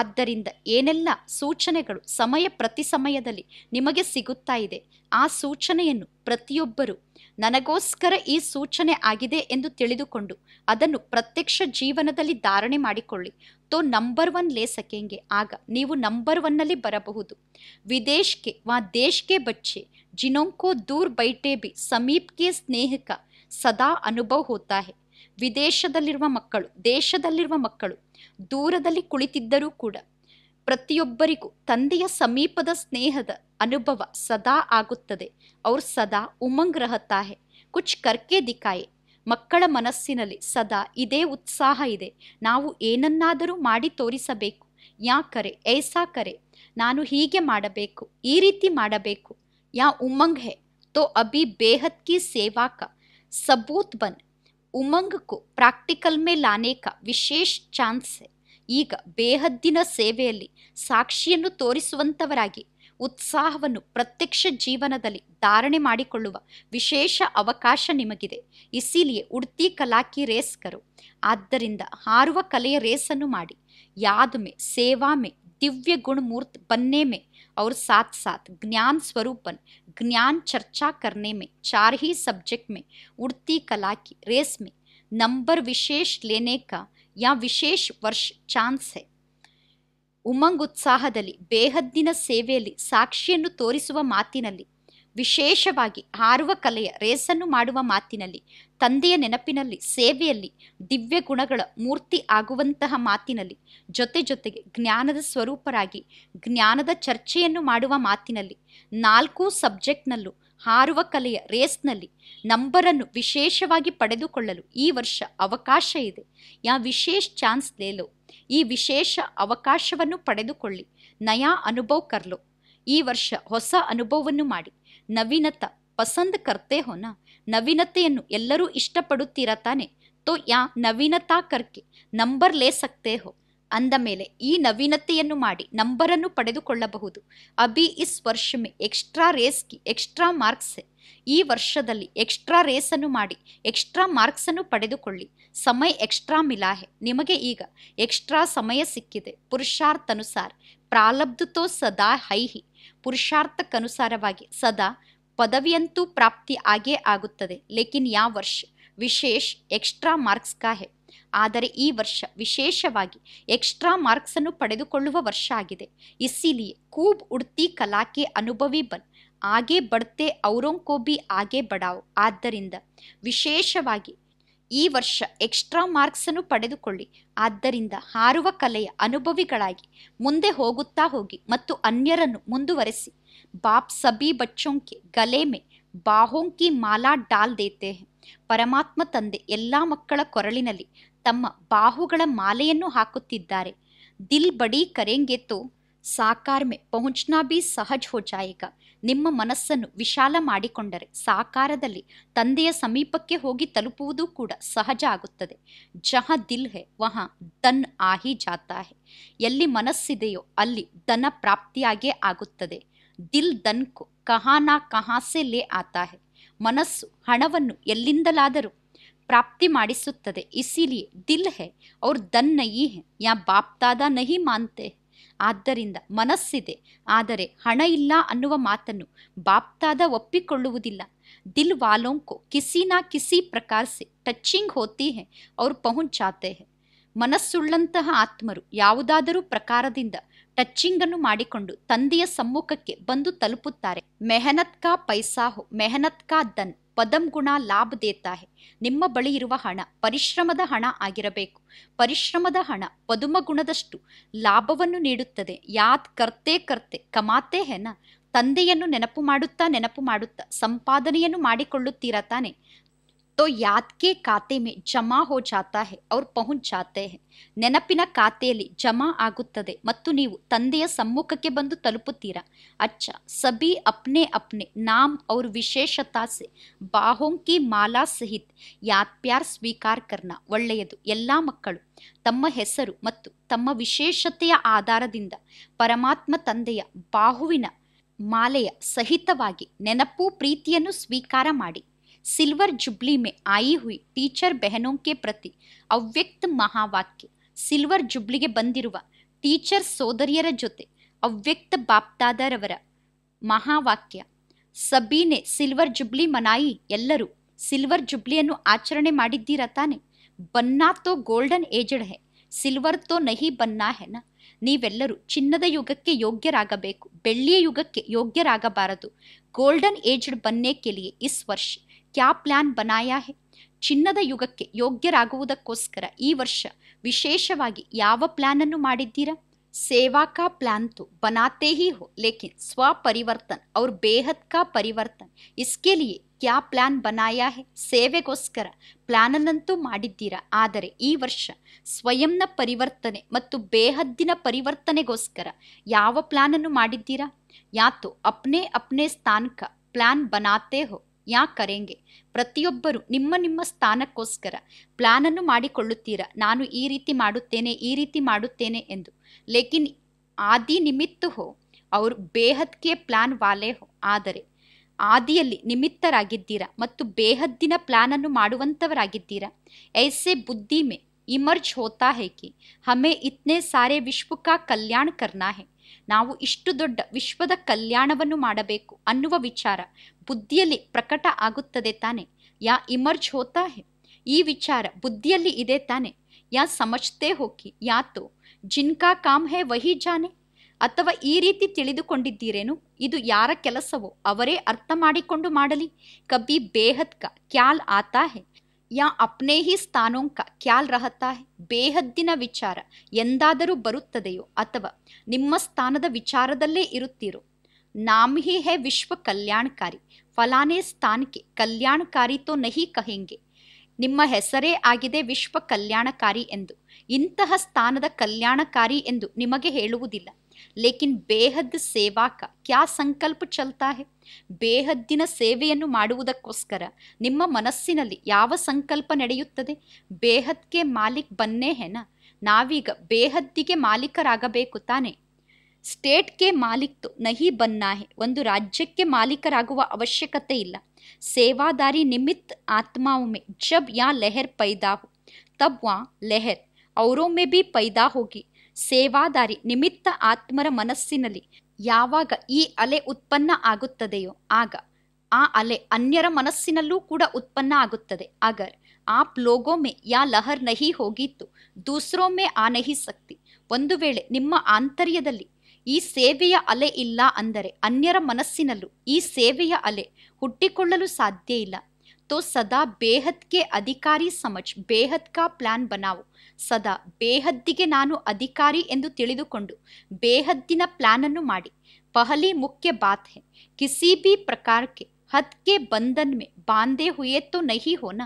ಆದ್ದರಿಂದ ಏನೆಲ್ಲ ಸೂಚನೆಗಳು ಸಮಯ ಪ್ರತಿ ಸಮಯದಲ್ಲಿ ನಿಮಗೆ ಸಿಗುತ್ತಾ ಇದೆ ಆ ಸೂಚನೆಯನ್ನು ಪ್ರತಿಯೊಬ್ಬರು ನನಗೋಸ್ಕರ ಈ ಸೂಚನೆ ಆಗಿದೆ ಎಂದು ತಿಳಿದುಕೊಂಡು ಅದನ್ನು ಪ್ರತ್ಯಕ್ಷ ಜೀವನದಲ್ಲಿ ಧಾರಣೆ ಮಾಡಿಕೊಳ್ಳಿ ತೋ ನಂಬರ್ ಒನ್ ಲೇ ಆಗ ನೀವು ನಂಬರ್ ಒನ್ನಲ್ಲಿ ಬರಬಹುದು ವಿದೇಶ್ಗೆ ವಾ ದೇಶ್ಗೆ ಬಚ್ಚೆ ಜಿನೋಂಕೋ ದೂರ್ ಬೈಟೆ ಬಿ ಸಮೀಪ್ಗೆ ಸ್ನೇಹಕ ಸದಾ ಅನುಭವ ಹೋತಾಹೇ ವಿದೇಶದಲ್ಲಿರುವ ಮಕ್ಕಳು ದೇಶದಲ್ಲಿರುವ ಮಕ್ಕಳು ದೂರದಲ್ಲಿ ಕುಳಿತಿದ್ದರೂ ಕೂಡ ಪ್ರತಿಯೊಬ್ಬರಿಗೂ ತಂದೆಯ ಸಮೀಪದ ಸ್ನೇಹದ ಅನುಭವ ಸದಾ ಆಗುತ್ತದೆ ಅವರು ಸದಾ ಉಮಂಗ್ ರಹತಾಹೆ ಕುಚ್ ಕರ್ಕೆ ದಿಕಾಯೆ ಮಕ್ಕಳ ಮನಸ್ಸಿನಲ್ಲಿ ಸದಾ ಇದೇ ಉತ್ಸಾಹ ಇದೆ ನಾವು ಏನನ್ನಾದರೂ ಮಾಡಿ ತೋರಿಸಬೇಕು ಯಾ ಕರೆ ಏಸಾ ಕರೆ ನಾನು ಹೀಗೆ ಮಾಡಬೇಕು ಈ ರೀತಿ ಮಾಡಬೇಕು ಯಾ ಉಮಂಗ್ ಹೆ ತೋ ಅಭಿ ಬೇಹದ್ ಕಿ ಸೇವಾಕ ಸಬೂತ್ ಬನ್ ಉಮಂಗ್ ಕು ಪ್ರಾಕ್ಟಿಕಲ್ ಮೇ ಲಾನೇಕ ವಿಶೇಷ ಚಾನ್ಸ್ ಈಗ ಬೇಹದ್ದಿನ ಸೇವೆಯಲ್ಲಿ ಸಾಕ್ಷಿಯನ್ನು ತೋರಿಸುವಂತವರಾಗಿ ಉತ್ಸಾಹವನ್ನು ಪ್ರತ್ಯಕ್ಷ ಜೀವನದಲ್ಲಿ ಧಾರಣೆ ಮಾಡಿಕೊಳ್ಳುವ ವಿಶೇಷ ಅವಕಾಶ ನಿಮಗಿದೆ ಇಸಿಲಿಯೇ ಉಡ್ತಿ ಕಲಾಕಿ ರೇಸ್ಕರು ಆದ್ದರಿಂದ ಹಾರುವ ಕಲೆಯ ರೇಸನ್ನು ಮಾಡಿ ಯಾದ್ಮೆ ಸೇವಾಮೆ ದಿವ್ಯ ಗುಣಮೂರ್ತ್ ಮೇ ಅವ್ರ ಸಾತ್ ಸಾತ್ ಜ್ಞಾನ್ ಸ್ವರೂಪನ್ ज्ञान चर्चा करने में चार ही सब्जेक्ट में उड़ती कला की रेस में नंबर विशेष लेने का या ವಿಶೇಷ ವರ್ಷ ಚಾನ್ಸ್ ಹೆ ಉಮಂಗ್ ಉತ್ಸಾಹದಲ್ಲಿ ಬೇಹದ್ದಿನ ಸೇವೆಯಲ್ಲಿ ಸಾಕ್ಷಿಯನ್ನು ತೋರಿಸುವ ಮಾತಿನಲ್ಲಿ ವಿಶೇಷವಾಗಿ ಹಾರುವ ಕಲೆಯ ರೇಸನ್ನು ಮಾಡುವ ಮಾತಿನಲ್ಲಿ ತಂದೆಯ ನೆನಪಿನಲ್ಲಿ ಸೇವೆಯಲ್ಲಿ ದಿವ್ಯ ಗುಣಗಳ ಮೂರ್ತಿ ಆಗುವಂತಹ ಮಾತಿನಲ್ಲಿ ಜೊತೆ ಜೊತೆಗೆ ಜ್ಞಾನದ ಸ್ವರೂಪರಾಗಿ ಜ್ಞಾನದ ಚರ್ಚೆಯನ್ನು ಮಾಡುವ ಮಾತಿನಲ್ಲಿ ನಾಲ್ಕು ಸಬ್ಜೆಕ್ಟ್ನಲ್ಲೂ ಹಾರುವ ಕಲೆಯ ರೇಸ್ನಲ್ಲಿ ನಂಬರನ್ನು ವಿಶೇಷವಾಗಿ ಪಡೆದುಕೊಳ್ಳಲು ಈ ವರ್ಷ ಅವಕಾಶ ಇದೆ ಯಾ ವಿಶೇಷ ಚಾನ್ಸ್ ಲೇಲೋ ಈ ವಿಶೇಷ ಅವಕಾಶವನ್ನು ಪಡೆದುಕೊಳ್ಳಿ ನಯಾ ಅನುಭವ ಕರ್ಲೋ ಈ ವರ್ಷ ಹೊಸ ಅನುಭವವನ್ನು ಮಾಡಿ ನವೀನತ ಪಸಂದ್ ಕರ್ತೆ ನಾ ನವೀನತೆಯನ್ನು ಎಲ್ಲರೂ ಇಷ್ಟಪಡುತ್ತೀರಾ ತಾನೆ ತೋ ಯಾ ನವೀನತಾ ಕರ್ಕೆ ನಂಬರ್ ಲೇ ಸಕ್ತೆ ಹೋ ಅಂದ ಮೇಲೆ ಈ ನವೀನತೆಯನ್ನು ಮಾಡಿ ನಂಬರನ್ನು ಪಡೆದುಕೊಳ್ಳಬಹುದು ಅಭಿ ಇಸ್ ವರ್ಷ ಮೇ ಎಕ್ಸ್ಟ್ರಾ ರೇಸ್ಗೆ ಎಕ್ಸ್ಟ್ರಾ ಮಾರ್ಕ್ಸ್ ಈ ವರ್ಷದಲ್ಲಿ ಎಕ್ಸ್ಟ್ರಾ ರೇಸನ್ನು ಮಾಡಿ ಎಕ್ಸ್ಟ್ರಾ ಮಾರ್ಕ್ಸ್ ಅನ್ನು ಪಡೆದುಕೊಳ್ಳಿ ಸಮಯ ಎಕ್ಸ್ಟ್ರಾ ಮಿಲಾಹೆ ನಿಮಗೆ ಈಗ ಎಕ್ಸ್ಟ್ರಾ ಸಮಯ ಸಿಕ್ಕಿದೆ ಪುರುಷಾರ್ಥನುಸಾರ ತೋ ಸದಾ ಹೈಹಿ ಪುರುಷಾರ್ಥಕ್ಕನುಸಾರವಾಗಿ ಸದಾ ಪದವಿಯಂತೂ ಪ್ರಾಪ್ತಿ ಆಗೇ ಆಗುತ್ತದೆ ಲೇಕಿನ್ ಯಾ ವರ್ಷ ವಿಶೇಷ ಎಕ್ಸ್ಟ್ರಾ ಮಾರ್ಕ್ಸ್ ಕಾ ಆದರೆ ಈ ವರ್ಷ ವಿಶೇಷವಾಗಿ ಎಕ್ಸ್ಟ್ರಾ ಮಾರ್ಕ್ಸನ್ನು ಪಡೆದುಕೊಳ್ಳುವ ವರ್ಷ ಆಗಿದೆ ಇಸಿಲಿಯೇ ಕೂಬ್ ಉಡ್ತಿ ಕಲಾಕೆ ಅನುಭವಿ ಬನ್ ಆಗೇ ಬಡ್ತೆ ಔರೋಂಕೋಬಿ ಆಗೇ ಬಡಾವ್ ಆದ್ದರಿಂದ ವಿಶೇಷವಾಗಿ ಈ ವರ್ಷ ಎಕ್ಸ್ಟ್ರಾ ಮಾರ್ಕ್ಸನ್ನು ಪಡೆದುಕೊಳ್ಳಿ ಆದ್ದರಿಂದ ಹಾರುವ ಕಲೆಯ ಅನುಭವಿಗಳಾಗಿ ಮುಂದೆ ಹೋಗುತ್ತಾ ಹೋಗಿ ಮತ್ತು ಅನ್ಯರನ್ನು ಮುಂದುವರೆಸಿ बाप सभी बच्चों के गले में ಬಾಹೋಂ ಕಿ ಮಾಲಾ ಡಾಲ್ ದೇತೆ ಪರಮಾತ್ಮ ತಂದೆ ಎಲ್ಲ ಮಕ್ಕಳ ಕೊರಳಿನಲ್ಲಿ ತಮ್ಮ ಬಾಹುಗಳ ಮಾಲೆಯನ್ನು ಹಾಕುತ್ತಿದ್ದಾರೆ ದಿಲ್ ಬಡಿ ಕರೆಂಗೆ ತೋ ಸಾಕಾರ ಮೆ ಪಹುಂಚ್ನಾ ಬಿ ಸಹಜ್ ಹೋ ನಿಮ್ಮ ಮನಸ್ಸನ್ನು ವಿಶಾಲ ಮಾಡಿಕೊಂಡರೆ ಸಾಕಾರದಲ್ಲಿ ತಂದೆಯ ಸಮೀಪಕ್ಕೆ ಹೋಗಿ ತಲುಪುವುದು ಕೂಡ ಸಹಜ ಆಗುತ್ತದೆ ಜಹ ದಿಲ್ ಹೆ ವಹ ದನ್ ಆಹಿ ಜಾತಾ ಹೆ ಎಲ್ಲಿ ಮನಸ್ಸಿದೆಯೋ ಅಲ್ಲಿ ಧನ ಪ್ರಾಪ್ತಿಯಾಗೇ ಆಗುತ್ತದೆ ದಿಲ್ ದನ್ ಕಹಾನ ಕಹಾಸೆ ಲೇ ಆತಾ ಮನಸ್ಸು ಹಣವನ್ನು ಎಲ್ಲಿಂದಲಾದರೂ ಪ್ರಾಪ್ತಿ ಮಾಡಿಸುತ್ತದೆ ಇಸಿಲಿಯೇ ದಿಲ್ ಹೇ ಅವ್ರ ದನ್ ನಯಿ ಹೆ ಯಾ ಬಾಪ್ ದಾದಾ ನಹಿ ಮಾನ್ತೆ ಆದ್ದರಿಂದ ಮನಸ್ಸಿದೆ ಆದರೆ ಹಣ ಇಲ್ಲ ಅನ್ನುವ ಮಾತನ್ನು ಬಾಪ್ತಾದ ಒಪ್ಪಿಕೊಳ್ಳುವುದಿಲ್ಲ ದಿಲ್ ವಾಲೋಂಕು ಕಿಸಿ ನಾ ಕಿಸಿ ಪ್ರಕಾರಸೆ ಟಚ್ಚಿಂಗ್ ಹೋತಿ ಹೆ ಅವ್ರು ಪಹುಂಚಾತೆ ಹೆ ಮನಸ್ಸುಳ್ಳಂತಹ ಆತ್ಮರು ಯಾವುದಾದರೂ ಪ್ರಕಾರದಿಂದ ಟಚ್ಚಿಂಗ್ ಅನ್ನು ಮಾಡಿಕೊಂಡು ತಂದೆಯ ಸಮ್ಮುಖಕ್ಕೆ ಬಂದು ತಲುಪುತ್ತಾರೆ ಮೆಹನತ್ ಕಾ ಪೈಸಾಹು ಮೆಹನತ್ ಕಾ ದನ್ ಪದಂ ಗುಣ ಲಾಭ ದೇತಾಹೆ ನಿಮ್ಮ ಬಳಿ ಇರುವ ಹಣ ಪರಿಶ್ರಮದ ಹಣ ಆಗಿರಬೇಕು ಪರಿಶ್ರಮದ ಹಣ ಪದುಮ ಗುಣದಷ್ಟು ಲಾಭವನ್ನು ನೀಡುತ್ತದೆ ಯಾತ್ ಕರ್ತೆ ಕರ್ತೆ ಕಮಾತೆ ಹೆನ ತಂದೆಯನ್ನು ನೆನಪು ಮಾಡುತ್ತಾ ನೆನಪು ಮಾಡುತ್ತಾ ಸಂಪಾದನೆಯನ್ನು ಮಾಡಿಕೊಳ್ಳುತ್ತೀರಾ ತಾನೆ तो याद के ಖಾತೆ ಮೇ ಜಮಾ ಹೋ ಜಾತಾ है और ಪಹುಂಚ್ जाते हैं ನೆನಪಿನ ಖಾತೆಯಲ್ಲಿ ಜಮಾ ಆಗುತ್ತದೆ ಮತ್ತು ನೀವು ತಂದೆಯ ಸಮ್ಮುಖಕ್ಕೆ ಬಂದು ತಲುಪುತ್ತೀರಾ ಅಚ್ಚ ಸಬಿ ಅಪ್ನೆ ಅಪ್ನೆ ನಾಮ್ ಅವ್ರ ವಿಶೇಷತಾ ಸೆ ಬಾಹೋಂಕಿ ಮಾಲಾ ಸಹಿತ್ ಯಾತ್ಪ್ಯಾರ್ ಸ್ವೀಕಾರ ಕರ್ನ ಒಳ್ಳೆಯದು ಎಲ್ಲ ಮಕ್ಕಳು ತಮ್ಮ ಹೆಸರು ಮತ್ತು ತಮ್ಮ ವಿಶೇಷತೆಯ ಆಧಾರದಿಂದ ಪರಮಾತ್ಮ ತಂದೆಯ ಬಾಹುವಿನ ಮಾಲೆಯ ಸಹಿತವಾಗಿ ನೆನಪು ಪ್ರೀತಿಯನ್ನು ಸ್ವೀಕಾರ ಮಾಡಿ सिल्वर जुबली में आई हुई ಟೀಚರ್ बहनों ಕೆ ಪ್ರತಿ ಅವ್ಯಕ್ತ ಮಹಾವಾಕ್ಯ ಸಿಲ್ವರ್ ಜುಬ್ಲಿಗೆ ಬಂದಿರುವ ಟೀಚರ್ ಸೋದರಿಯರ ಜೊತೆ ಅವ್ಯಕ್ತ ಬಾಪ್ದಾದರವರ ಮಹಾವಾಕ್ಯ ಸಬೀನೆ ಸಿಲ್ವರ್ ಜುಬ್ಲಿ ಮನಾಯಿ ಎಲ್ಲರೂ ಸಿಲ್ವರ್ ಜುಬ್ಲಿಯನ್ನು ಆಚರಣೆ ಮಾಡಿದ್ದೀರ ತಾನೆ ಬನ್ನಾ ತೋ ಗೋಲ್ಡನ್ ಏಜ್ಡ್ ಹೆ ಸಿಲ್ವರ್ ತೋ ನಹಿ ಬನ್ನಾ ಹೆನ ನೀವೆಲ್ಲರೂ ಚಿನ್ನದ ಯುಗಕ್ಕೆ ಯೋಗ್ಯರಾಗಬೇಕು ಬೆಳ್ಳಿಯ ಯುಗಕ್ಕೆ ಯೋಗ್ಯರಾಗಬಾರದು ಗೋಲ್ಡನ್ ಏಜ್ಡ್ ಬನ್ನೇ ಕೆಲಿಯೇ ಇಸ್ ವರ್ಷ ಕ್ಯಾ ಪ್ಲಾನ್ ಬನಾಯಾ ಹೇ ಚಿನ್ನದ ಯುಗಕ್ಕೆ ಯೋಗ್ಯರಾಗುವುದಕ್ಕೋಸ್ಕರ ಈ ವರ್ಷ ವಿಶೇಷವಾಗಿ ಯಾವ ಪ್ಲಾನ್ ಅನ್ನು ಮಾಡಿದ್ದೀರಾ ಸೇವಾ ಕಾ ಪ್ಲಾನ್ ತು ಬನಾತೆ ಹಿ ಹೋ ಲೇಕಿನ್ ಸ್ವ ಪರಿವರ್ತನ್ ಅವ್ರ ಬೇಹತ್ ಕಾ ಪರಿವರ್ತನ್ ಇಸ್ಕೆ ಕ್ಯಾ ಪ್ಲಾನ್ ಬನಾಯಾ ಹೇ ಸೇವೆಗೋಸ್ಕರ ಅನ್ನಂತೂ ಮಾಡಿದ್ದೀರಾ ಆದರೆ ಈ ವರ್ಷ ಸ್ವಯಂನ ಪರಿವರ್ತನೆ ಮತ್ತು ಬೇಹದ್ದಿನ ಪರಿವರ್ತನೆಗೋಸ್ಕರ ಯಾವ ಪ್ಲಾನ್ ಅನ್ನು ಮಾಡಿದ್ದೀರಾ ಯಾತು ಅಪ್ನೆ ಅಪ್ನೆ ಸ್ಥಾನಕ ಪ್ಲಾನ್ ಬನಾತೆ ಹೋ ಯಾಕೆ ಕರೆಂಗೆ ಪ್ರತಿಯೊಬ್ಬರು ನಿಮ್ಮ ನಿಮ್ಮ ಸ್ಥಾನಕ್ಕೋಸ್ಕರ ಪ್ಲಾನನ್ನು ಮಾಡಿಕೊಳ್ಳುತ್ತೀರಾ ನಾನು ಈ ರೀತಿ ಮಾಡುತ್ತೇನೆ ಈ ರೀತಿ ಮಾಡುತ್ತೇನೆ ಎಂದು ಲೇಕಿನ್ ಆದಿ ನಿಮಿತ್ತ ಹೋ ಅವರು ಬೇಹದ್ಕೆ ಪ್ಲಾನ್ ವಾಲೆ ಹೋ ಆದರೆ ಆದಿಯಲ್ಲಿ ನಿಮಿತ್ತರಾಗಿದ್ದೀರಾ ಮತ್ತು ಬೇಹದ್ದಿನ ಪ್ಲಾನನ್ನು ಮಾಡುವಂಥವರಾಗಿದ್ದೀರಾ ಐಸೆ ಬುದ್ಧಿ ಮೇ ಇಮರ್ಜ್ ಹೋತಾ ಹೇ ಹಮೇ ಇತ್ನೇ ಸಾರೆ ವಿಶ್ವ ಕಾ ಕಲ್ಯಾಣ ಕರ್ನಾ ಹೇ ನಾವು ಇಷ್ಟು ದೊಡ್ಡ ವಿಶ್ವದ ಕಲ್ಯಾಣವನ್ನು ಮಾಡಬೇಕು ಅನ್ನುವ ವಿಚಾರ ಬುದ್ಧಿಯಲ್ಲಿ ಪ್ರಕಟ ಆಗುತ್ತದೆ ತಾನೆ ಯಾ ಇಮರ್ಜ್ ಹೋತಾ ಹೇ ಈ ವಿಚಾರ ಬುದ್ಧಿಯಲ್ಲಿ ಇದೆ ತಾನೆ ಯಾ ಸಮಜ್ತೇ ಹೋಗಿ ಯಾತೋ ಜಿನ್ಕಾ ಕಾಮ್ ಹೇ ವಹಿ ಜಾನೆ ಅಥವಾ ಈ ರೀತಿ ತಿಳಿದುಕೊಂಡಿದ್ದೀರೇನು ಇದು ಯಾರ ಕೆಲಸವೋ ಅವರೇ ಅರ್ಥ ಮಾಡಿಕೊಂಡು ಮಾಡಲಿ ಕಬ್ಬಿ ಬೇಹದ್ಕ ಕ್ಯಾಲ್ ಆತಾ ಹೇ ಯಾ ಅಪ್ನೇ ಹಿ ಸ್ಥಾನೋಂ ಕ್ಯಾಲ್ ರಹತಾ ಬೇಹದ್ದಿನ ವಿಚಾರ ಎಂದಾದರೂ ಬರುತ್ತದೆಯೋ ಅಥವಾ ನಿಮ್ಮ ಸ್ಥಾನದ ವಿಚಾರದಲ್ಲೇ ಇರುತ್ತೀರೋ ನಾಮ್ ಹಿ ಹೇ ವಿಶ್ವ ಕಲ್ಯಾಣಕಾರಿ ಫಲಾನೆ ಸ್ಥಾನಕ್ಕೆ ಕಲ್ಯಾಣಕಾರಿ ತೋ ನಹಿ ಕಹೆಂಗೆ ನಿಮ್ಮ ಹೆಸರೇ ಆಗಿದೆ ವಿಶ್ವ ಕಲ್ಯಾಣಕಾರಿ ಎಂದು ಇಂತಹ ಸ್ಥಾನದ ಕಲ್ಯಾಣಕಾರಿ ಎಂದು ನಿಮಗೆ ಹೇಳುವುದಿಲ್ಲ ಲೇಕಿನ್ ಬೇಹದ್ ಸೇವಾಕ ಕ್ಯಾ ಸಂಕಲ್ಪ ಚಲ್ತಾ ಬೇಹದ್ದಿನ ಸೇವೆಯನ್ನು ಮಾಡುವುದಕ್ಕೋಸ್ಕರ ನಿಮ್ಮ ಮನಸ್ಸಿನಲ್ಲಿ ಯಾವ ಸಂಕಲ್ಪ ನಡೆಯುತ್ತದೆ ಬೇಹದ್ಗೆ ಮಾಲಿಕ್ ಬನ್ನೇ ಹೆನ ನಾವೀಗ ಬೇಹದ್ದಿಗೆ ಮಾಲೀಕರಾಗಬೇಕು ತಾನೆ ಸ್ಟೇಟ್ಗೆ ಮಾಲೀಕ್ತು ನಹಿ ಬನ್ನಾಹೆ ಒಂದು ರಾಜ್ಯಕ್ಕೆ ಮಾಲೀಕರಾಗುವ ಅವಶ್ಯಕತೆ ಇಲ್ಲ ಸೇವಾದಾರಿ ನಿಮಿತ್ ಆತ್ಮಾ ಮೇ ಜಬ್ ಯಾ ಲೆಹರ್ ಪೈದಾ ತಬ್ ವಾ ಲೆಹರ್ ಅವರೊಮ್ಮೆ ಬಿ ಪೈದಾ ಹೋಗಿ ಸೇವಾದಾರಿ ನಿಮಿತ್ತ ಆತ್ಮರ ಮನಸ್ಸಿನಲ್ಲಿ ಯಾವಾಗ ಈ ಅಲೆ ಉತ್ಪನ್ನ ಆಗುತ್ತದೆಯೋ ಆಗ ಆ ಅಲೆ ಅನ್ಯರ ಮನಸ್ಸಿನಲ್ಲೂ ಕೂಡ ಉತ್ಪನ್ನ ಆಗುತ್ತದೆ ಅಗರ್ ಆಪ್ ಪ್ಲೋಗೊಮೆ ಯಾ ಲಹರ್ ನಹಿ ಹೋಗಿತ್ತು ದೂಸ್ರೊಮ್ಮೆ ಆ ನಹಿ ಸಕ್ತಿ ಒಂದು ವೇಳೆ ನಿಮ್ಮ ಆಂತರ್ಯದಲ್ಲಿ ಈ ಸೇವೆಯ ಅಲೆ ಇಲ್ಲ ಅಂದರೆ ಅನ್ಯರ ಮನಸ್ಸಿನಲ್ಲೂ ಈ ಸೇವೆಯ ಅಲೆ ಹುಟ್ಟಿಕೊಳ್ಳಲು ಸಾಧ್ಯ ಇಲ್ಲ तो सदा बेहद के ಅಧಿಕಾರಿ ಸಮಜ್ ಬೇಹದ್ ಕಾ ಪ್ಲಾನ್ ಬನಾವು ಸದಾ ಬೇಹದ್ದಿಗೆ ನಾನು ಅಧಿಕಾರಿ ಎಂದು ತಿಳಿದುಕೊಂಡು ಬೇಹದ್ದಿನ ಪ್ಲಾನನ್ನು ಮಾಡಿ ಪಹಲಿ ಮುಖ್ಯ ಬಾತ್ ಹೆ ಕಿಸಿ ಬಿ ಪ್ರಕಾರಕ್ಕೆ ಹದ್ಗೆ ಬಂಧನ್ ಮೇ ಬಾಂಧೆ ತೋ ನಹಿ ಹೋನ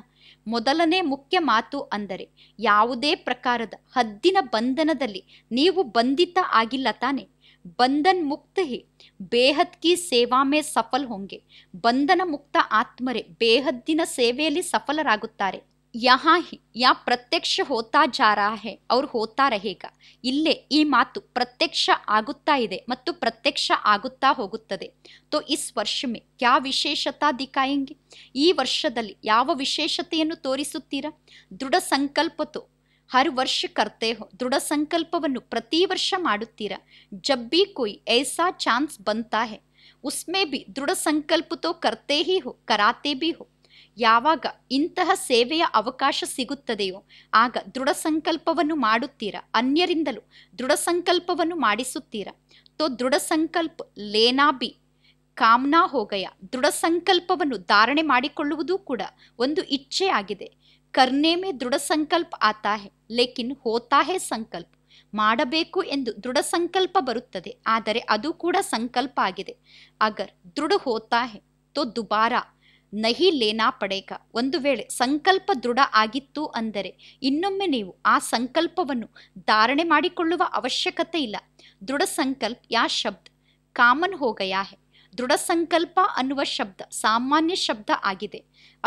ಮೊದಲನೇ ಮುಖ್ಯ ಮಾತು ಅಂದರೆ ಯಾವುದೇ ಪ್ರಕಾರದ ಹದ್ದಿನ ಬಂಧನದಲ್ಲಿ ನೀವು ಬಂಧಿತ ಆಗಿಲ್ಲ ತಾನೆ ಬಂಧನ್ ಮುಕ್ತ ಹಿ ಬೇಹದ್ की ಸೇವಾ ಮೇ ಸಫಲ್ ಹೋಂಗೆ ಬಂಧನ ಮುಕ್ತ ಆತ್ಮರೆ ಬೇಹದ್ದಿನ ಸೇವೆಯಲ್ಲಿ ಸಫಲರಾಗುತ್ತಾರೆ ಯಹಾ ಯಾ ಪ್ರತ್ಯಕ್ಷ ಹೋತಾ ಜಾರಾ ಹೇ ಅವ್ರು ಹೋತಾ ರಹೇಗ ಇಲ್ಲೇ ಈ ಮಾತು ಪ್ರತ್ಯಕ್ಷ ಆಗುತ್ತಾ ಇದೆ ಮತ್ತು ಪ್ರತ್ಯಕ್ಷ ಆಗುತ್ತಾ ಹೋಗುತ್ತದೆ ತೋ ಇಸ್ ವರ್ಷ ಮೇ ಕ್ಯಾ ವಿಶೇಷತಾ ದಿಕಾಯಂಗೆ ಈ ವರ್ಷದಲ್ಲಿ ಯಾವ ವಿಶೇಷತೆಯನ್ನು ತೋರಿಸುತ್ತೀರಾ ದೃಢ ಸಂಕಲ್ಪತೋ ಹರ್ ವರ್ಷ ಕರ್ತೆ ಹೋ ದೃಢ ಸಂಕಲ್ಪವನ್ನು ಪ್ರತಿ ವರ್ಷ ಮಾಡುತ್ತೀರಾ ಜಬ್ಬಿ ಕೊಯ್ ಐಸಾ ಚಾನ್ಸ್ ಬಂತಾ ಹೆ ಉಸ್ಮೇ ಬಿ ದೃಢ ಸಂಕಲ್ಪತೋ ಕರ್ತೆ ಹಿ ಹೋ ಕರಾತೆ ಬಿ ಹೋ ಯಾವಾಗ ಇಂತಹ ಸೇವೆಯ ಅವಕಾಶ ಸಿಗುತ್ತದೆಯೋ ಆಗ ದೃಢ ಸಂಕಲ್ಪವನ್ನು ಮಾಡುತ್ತೀರಾ ಅನ್ಯರಿಂದಲೂ ದೃಢ ಸಂಕಲ್ಪವನ್ನು ಮಾಡಿಸುತ್ತೀರಾ ತೋ ದೃಢ ಸಂಕಲ್ಪ ಲೇನಾ ಬಿ ಕಾಮ್ನಾ ಹೋಗಯ ದೃಢ ಸಂಕಲ್ಪವನ್ನು ಧಾರಣೆ ಮಾಡಿಕೊಳ್ಳುವುದೂ ಕೂಡ ಒಂದು ಇಚ್ಛೆ ಆಗಿದೆ करने में दृढ़ ಸಂಕಲ್ಪ ಆತಾ ಹೇ ಲೇಕಿನ್ ಹೋತಾ ಹೇ ಸಂಕಲ್ಪ ಮಾಡಬೇಕು ಎಂದು ದೃಢ ಸಂಕಲ್ಪ ಬರುತ್ತದೆ ಆದರೆ ಅದು ಕೂಡ ಸಂಕಲ್ಪ ಆಗಿದೆ ಅಗರ್ ದೃಢ ಹೋತಾ ಹೇ ತೋ ದುಬಾರ ನಹಿ ಲೇನಾ ಪಡೇಕ ಒಂದು ವೇಳೆ ಸಂಕಲ್ಪ ದೃಢ ಆಗಿತ್ತು ಅಂದರೆ ಇನ್ನೊಮ್ಮೆ ನೀವು ಆ ಸಂಕಲ್ಪವನ್ನು ಧಾರಣೆ ಮಾಡಿಕೊಳ್ಳುವ ಅವಶ್ಯಕತೆ ಇಲ್ಲ ದೃಢ ಸಂಕಲ್ಪ ಯಾ ಶಬ್ದ ಕಾಮನ್ ಹೋಗಯಾ ಹೆ ದೃಢ ಸಂಕಲ್ಪ ಅನ್ನುವ ಶಬ್ದ ಸಾಮಾನ್ಯ ಶಬ್ದ ಆಗಿದೆ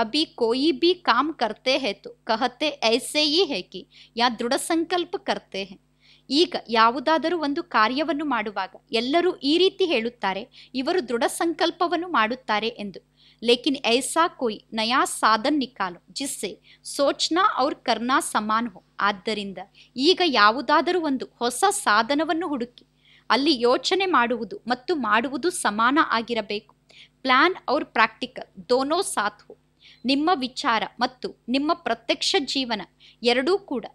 ಅಭಿ ಕೋಯಿ ಬಿ ಕಾಮ್ ಕರ್ತೆ ಹೇತು ಕಹತೆ ಐಸೆ ಈ ಹೇಕಿ ಯಾ ದೃಢ ಸಂಕಲ್ಪ ಕರ್ತೆ ಹೇ ಈಗ ಯಾವುದಾದರೂ ಒಂದು ಕಾರ್ಯವನ್ನು ಮಾಡುವಾಗ ಎಲ್ಲರೂ ಈ ರೀತಿ ಹೇಳುತ್ತಾರೆ ಇವರು ದೃಢ ಸಂಕಲ್ಪವನ್ನು ಮಾಡುತ್ತಾರೆ ಎಂದು ಲೇಕಿನ್ ಐಸಾ ಕೋಯಿ ನಯಾ ಸಾಧನ್ ನಿಕಾಲು ಜಿಸ್ಸೆ ಸೋಚ್ನಾ ಅವ್ರ ಕರ್ನಾ ಸಮಾನ್ ಹೋ ಆದ್ದರಿಂದ ಈಗ ಯಾವುದಾದರೂ ಒಂದು ಹೊಸ ಸಾಧನವನ್ನು ಹುಡುಕಿ ಅಲ್ಲಿ ಯೋಚನೆ ಮಾಡುವುದು ಮತ್ತು ಮಾಡುವುದು ಸಮಾನ ಆಗಿರಬೇಕು ಪ್ಲಾನ್ ಅವ್ರ ಪ್ರಾಕ್ಟಿಕಲ್ ದೋನೋ ಸಾಥು ನಿಮ್ಮ ವಿಚಾರ ಮತ್ತು ನಿಮ್ಮ ಪ್ರತ್ಯಕ್ಷ ಜೀವನ ಎರಡೂ ಕೂಡ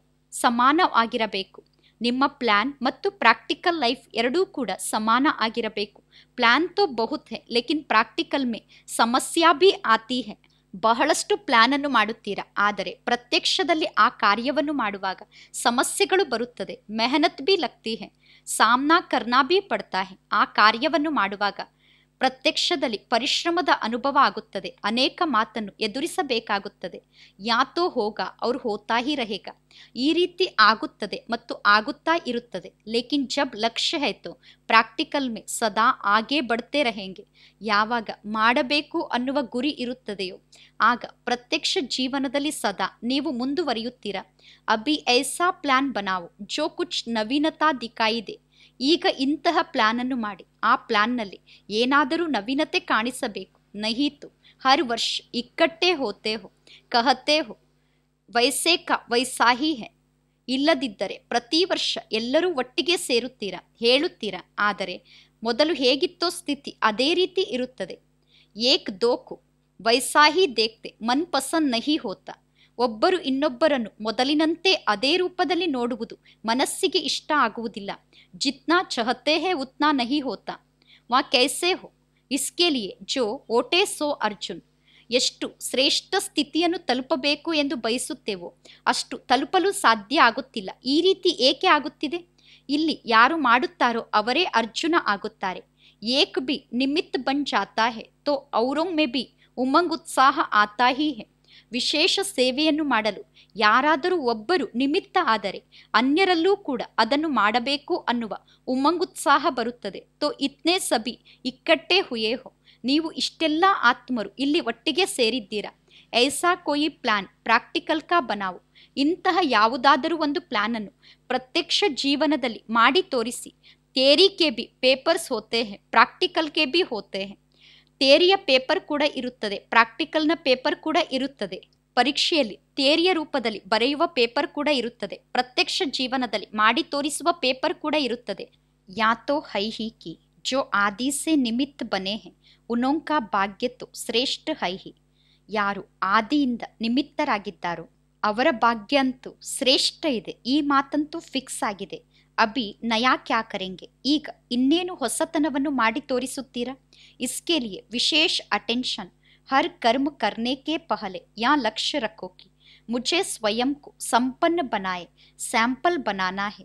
ಸಮಾನವಾಗಿರಬೇಕು ನಿಮ್ಮ ಪ್ಲಾನ್ ಮತ್ತು ಪ್ರಾಕ್ಟಿಕಲ್ ಲೈಫ್ ಎರಡೂ ಕೂಡ ಸಮಾನ ಆಗಿರಬೇಕು ಪ್ಲಾನ್ ತೋ ಬಹುತ್ ಹೇ ಲೇಕಿನ್ ಪ್ರಾಕ್ಟಿಕಲ್ ಮೇ ಸಮಸ್ಯಾ ಬಿ ಆತಿ ಹೇ ಬಹಳಷ್ಟು ಪ್ಲ್ಯಾನನ್ನು ಮಾಡುತ್ತೀರಾ ಆದರೆ ಪ್ರತ್ಯಕ್ಷದಲ್ಲಿ ಆ ಕಾರ್ಯವನ್ನು ಮಾಡುವಾಗ ಸಮಸ್ಯೆಗಳು ಬರುತ್ತದೆ ಮೆಹನತ್ ಬಿ ಲಗ್ತಿ ಹೇ ಸಾಮ್ನಾ ಕರ್ನಾ ಭೀ ಪಡ್ತಾ ಆ ಕಾರ್ಯವನ್ನು ಮಾಡುವಾಗ ಪ್ರತ್ಯಕ್ಷದಲ್ಲಿ ಪರಿಶ್ರಮದ ಅನುಭವ ಆಗುತ್ತದೆ ಅನೇಕ ಮಾತನ್ನು ಎದುರಿಸಬೇಕಾಗುತ್ತದೆ ಯಾತೋ ಹೋಗ ಅವ್ರು ಹೋತಾ ಹಿ ಈ ರೀತಿ ಆಗುತ್ತದೆ ಮತ್ತು ಆಗುತ್ತಾ ಇರುತ್ತದೆ ಲೇಕಿನ್ ಜಬ್ ಲಕ್ಷ್ಯ ಆಯ್ತು ಪ್ರಾಕ್ಟಿಕಲ್ ಮೇ ಸದಾ ಆಗೇ ಬಡ್ತೇ ರಹೇಂಗೆ ಯಾವಾಗ ಮಾಡಬೇಕು ಅನ್ನುವ ಗುರಿ ಇರುತ್ತದೆಯೋ ಆಗ ಪ್ರತ್ಯಕ್ಷ ಜೀವನದಲ್ಲಿ ಸದಾ ನೀವು ಮುಂದುವರಿಯುತ್ತೀರಾ ಅಭಿ ಐಸಾ ಪ್ಲಾನ್ ಬನಾವು ಜೋ ಕುಚ್ ನವೀನತಾ ದಿಕಾಯಿದೆ ಈಗ ಇಂತಹ ಅನ್ನು ಮಾಡಿ ಆ ಪ್ಲಾನ್ನಲ್ಲಿ ಏನಾದರೂ ನವೀನತೆ ಕಾಣಿಸಬೇಕು ನಹಿತು ಹರ್ ವರ್ಷ ಇಕ್ಕಟ್ಟೆ ಹೋತೆ ಹೋ ಕಹತೆ ಹೋ ವಯಸ್ಸೇ ಕ ವಯಸ್ಸಾಹಿ ಹೆ ಇಲ್ಲದಿದ್ದರೆ ಪ್ರತಿ ವರ್ಷ ಎಲ್ಲರೂ ಒಟ್ಟಿಗೆ ಸೇರುತ್ತೀರಾ ಹೇಳುತ್ತೀರಾ ಆದರೆ ಮೊದಲು ಹೇಗಿತ್ತೋ ಸ್ಥಿತಿ ಅದೇ ರೀತಿ ಇರುತ್ತದೆ ಏಕ್ ದೋಕು ವೈಸಾಹಿ ದೇಕ್ತೆ ಮನ್ ಪಸಂದ್ ನಹಿ ಹೋತಾ ಒಬ್ಬರು ಇನ್ನೊಬ್ಬರನ್ನು ಮೊದಲಿನಂತೆ ಅದೇ ರೂಪದಲ್ಲಿ ನೋಡುವುದು ಮನಸ್ಸಿಗೆ ಇಷ್ಟ ಆಗುವುದಿಲ್ಲ ಜಿತ್ನಾ ಚಹತೆ ಉತ್ನಾ ನಹಿ ಹೋತ ವಾ ಕೈಸೆ ಹೋ ಇಸ್ಕೇಲಿಯೇ ಜೋ ಓಟೇ ಸೋ ಅರ್ಜುನ್ ಎಷ್ಟು ಶ್ರೇಷ್ಠ ಸ್ಥಿತಿಯನ್ನು ತಲುಪಬೇಕು ಎಂದು ಬಯಸುತ್ತೇವೋ ಅಷ್ಟು ತಲುಪಲು ಸಾಧ್ಯ ಆಗುತ್ತಿಲ್ಲ ಈ ರೀತಿ ಏಕೆ ಆಗುತ್ತಿದೆ ಇಲ್ಲಿ ಯಾರು ಮಾಡುತ್ತಾರೋ ಅವರೇ ಅರ್ಜುನ ಆಗುತ್ತಾರೆ ಏಕ್ ಬಿ ನಿಮಿತ್ ಬನ್ ಜಾತಾ ಹೇ ತೋ ಔರೊಮ್ಮೆ ಬಿ ಉಮಂಗ್ ಉತ್ಸಾಹ ಆತಾ ಹೇ ವಿಶೇಷ ಸೇವೆಯನ್ನು ಮಾಡಲು ಯಾರಾದರೂ ಒಬ್ಬರು ನಿಮಿತ್ತ ಆದರೆ ಅನ್ಯರಲ್ಲೂ ಕೂಡ ಅದನ್ನು ಮಾಡಬೇಕು ಅನ್ನುವ ಉಮ್ಮಂಗುತ್ಸಾಹ ಬರುತ್ತದೆ ತೋ ಇತ್ನೇ ಸಭಿ ಇಕ್ಕಟ್ಟೇ ಹುಯೇಹೋ ನೀವು ಇಷ್ಟೆಲ್ಲ ಆತ್ಮರು ಇಲ್ಲಿ ಒಟ್ಟಿಗೆ ಸೇರಿದ್ದೀರಾ ಐಸಾ ಕೋಯಿ ಪ್ಲಾನ್ ಪ್ರಾಕ್ಟಿಕಲ್ ಕಾ ಬನಾವು ಇಂತಹ ಯಾವುದಾದರೂ ಒಂದು ಅನ್ನು ಪ್ರತ್ಯಕ್ಷ ಜೀವನದಲ್ಲಿ ಮಾಡಿ ತೋರಿಸಿ ಥೇರಿ ಕೆ ಬಿ ಪೇಪರ್ಸ್ ಹೋತೆ ಹೇ ಪ್ರಾಕ್ಟಿಕಲ್ ಕೆ ಬಿ ಹೋತೆ ಹೇ ತೇರಿಯ ಪೇಪರ್ ಕೂಡ ಇರುತ್ತದೆ ಪ್ರಾಕ್ಟಿಕಲ್ನ ಪೇಪರ್ ಕೂಡ ಇರುತ್ತದೆ ಪರೀಕ್ಷೆಯಲ್ಲಿ ತೇರಿಯ ರೂಪದಲ್ಲಿ ಬರೆಯುವ ಪೇಪರ್ ಕೂಡ ಇರುತ್ತದೆ ಪ್ರತ್ಯಕ್ಷ ಜೀವನದಲ್ಲಿ ಮಾಡಿ ತೋರಿಸುವ ಪೇಪರ್ ಕೂಡ ಇರುತ್ತದೆ ಯಾತೋ ಹೈಹಿಕಿ ಜೋ ಆದಿಸೆ ನಿಮಿತ್ ಬನೆ ಉನೋಂಕಾ ಭಾಗ್ಯತು ಭಾಗ್ಯತ್ತು ಶ್ರೇಷ್ಠ ಹೈಹಿ ಯಾರು ಆದಿಯಿಂದ ನಿಮಿತ್ತರಾಗಿದ್ದಾರೋ ಅವರ ಭಾಗ್ಯ ಅಂತೂ ಶ್ರೇಷ್ಠ ಇದೆ ಈ ಮಾತಂತೂ ಫಿಕ್ಸ್ ಆಗಿದೆ ಅಭಿ ನಯಾ ಕ್ಯಾ ಕರೆಂಗೆ ಈಗ ಇನ್ನೇನು ಹೊಸತನವನ್ನು ಮಾಡಿ ತೋರಿಸುತ್ತೀರಾ ಇಸ್ಕೆಲಿಯೇ ವಿಶೇಷ ಅಟೆನ್ಷನ್ ಹರ್ ಕರ್ಮ ಕರ್ನೇಕೆ ಪಹಲೆ ಯಾ ಲಕ್ಷ್ಯ ರಕ್ಕೋಕಿ ಮುಜೆ ಸ್ವಯಂಕು ಸಂಪನ್ನ ಬನಾಯೆ ಸ್ಯಾಂಪಲ್ ಬನಾನಾ ಹೆ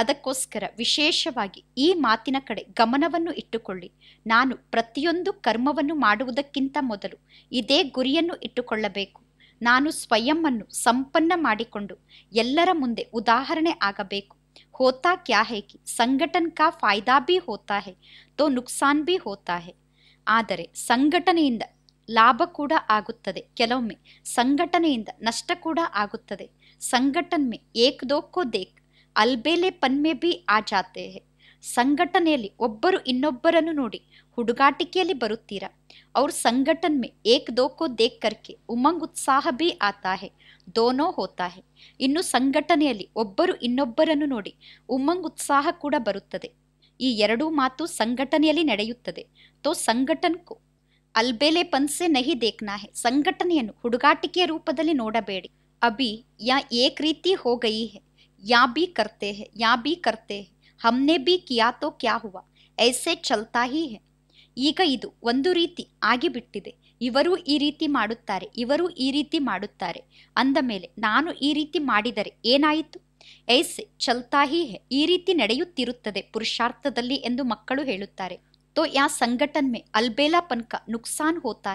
ಅದಕ್ಕೋಸ್ಕರ ವಿಶೇಷವಾಗಿ ಈ ಮಾತಿನ ಕಡೆ ಗಮನವನ್ನು ಇಟ್ಟುಕೊಳ್ಳಿ ನಾನು ಪ್ರತಿಯೊಂದು ಕರ್ಮವನ್ನು ಮಾಡುವುದಕ್ಕಿಂತ ಮೊದಲು ಇದೇ ಗುರಿಯನ್ನು ಇಟ್ಟುಕೊಳ್ಳಬೇಕು ನಾನು ಸ್ವಯಂ ಅನ್ನು ಸಂಪನ್ನ ಮಾಡಿಕೊಂಡು ಎಲ್ಲರ ಮುಂದೆ ಉದಾಹರಣೆ ಆಗಬೇಕು होता क्या है कि संगठन का फायदा भी होता है ತೋ ನುಕ್ಸಾನ್ भी होता है ಆದರೆ ಸಂಘಟನೆಯಿಂದ ಲಾಭ ಕೂಡ ಆಗುತ್ತದೆ ಕೆಲವೊಮ್ಮೆ ಸಂಘಟನೆಯಿಂದ ನಷ್ಟ ಕೂಡ ಆಗುತ್ತದೆ ಸಂಘಟನ್ ಮೇ ಏಕ್ ದೋಕೋ ದೇಕ್ ಅಲ್ಬೇಲೆ ಪನ್ಮೆ ಬಿ ಆ ಜಾತೆ ಸಂಘಟನೆಯಲ್ಲಿ ಒಬ್ಬರು ಇನ್ನೊಬ್ಬರನ್ನು ನೋಡಿ ಹುಡುಗಾಟಿಕೆಯಲ್ಲಿ ಬರುತ್ತೀರಾ ಅವ್ರ ಸಂಘಟನ್ ಮೇ ಏಕ್ ದೋಕೋ ದೇಕ್ ಕರ್ಕೆ ಉಮಂಗ್ ಉತ್ಸಾಹ ಬಿ ಆತಾ ಹೇ ದೋನೋ ಹೋತಾ ಹೇ ಇನ್ನು ಸಂಘಟನೆಯಲ್ಲಿ ಒಬ್ಬರು ಇನ್ನೊಬ್ಬರನ್ನು ನೋಡಿ ಉಮ್ಮಂಗ್ ಉತ್ಸಾಹ ಕೂಡ ಬರುತ್ತದೆ ಈ ಎರಡೂ ಮಾತು ಸಂಘಟನೆಯಲ್ಲಿ ನಡೆಯುತ್ತದೆ ತೋ ಸಂಘಟನ್ಕು ಅಲ್ಬೆಲೆ ಪನ್ಸೆ ನಹಿ ದೇಖ್ನಾಹೆ ಸಂಘಟನೆಯನ್ನು ಹುಡುಗಾಟಿಕೆಯ ರೂಪದಲ್ಲಿ ನೋಡಬೇಡಿ ಅಭಿ ಯಾ ಏಕ್ ರೀತಿ ಹೋಗಯಿ ಯಾ ಬಿ ಕರ್ತೆ ಹೆ ಯಾ ಬಿ ಕರ್ತೆ ಹೆ ಹಮ್ನೆ ಬಿ ಕಿಯಾ ತೋ ಕ್ಯಾ ಹುವ ಐಸೆ ಚಲ್ತಾ ಹಿ ಹೆ ಈಗ ಇದು ಒಂದು ರೀತಿ ಆಗಿಬಿಟ್ಟಿದೆ ಇವರು ಈ ರೀತಿ ಮಾಡುತ್ತಾರೆ ಇವರು ಈ ರೀತಿ ಮಾಡುತ್ತಾರೆ ಅಂದ ಮೇಲೆ ನಾನು ಈ ರೀತಿ ಮಾಡಿದರೆ ಏನಾಯಿತು ಐಸ್ ಚಲ್ತಾಹಿ ಈ ರೀತಿ ನಡೆಯುತ್ತಿರುತ್ತದೆ ಪುರುಷಾರ್ಥದಲ್ಲಿ ಎಂದು ಮಕ್ಕಳು ಹೇಳುತ್ತಾರೆ तो यहाँ ಸಂಘಟನ್ ಮೇ ಪನ್ಕ ನುಕ್ಸಾನ್ ಹೋತಾ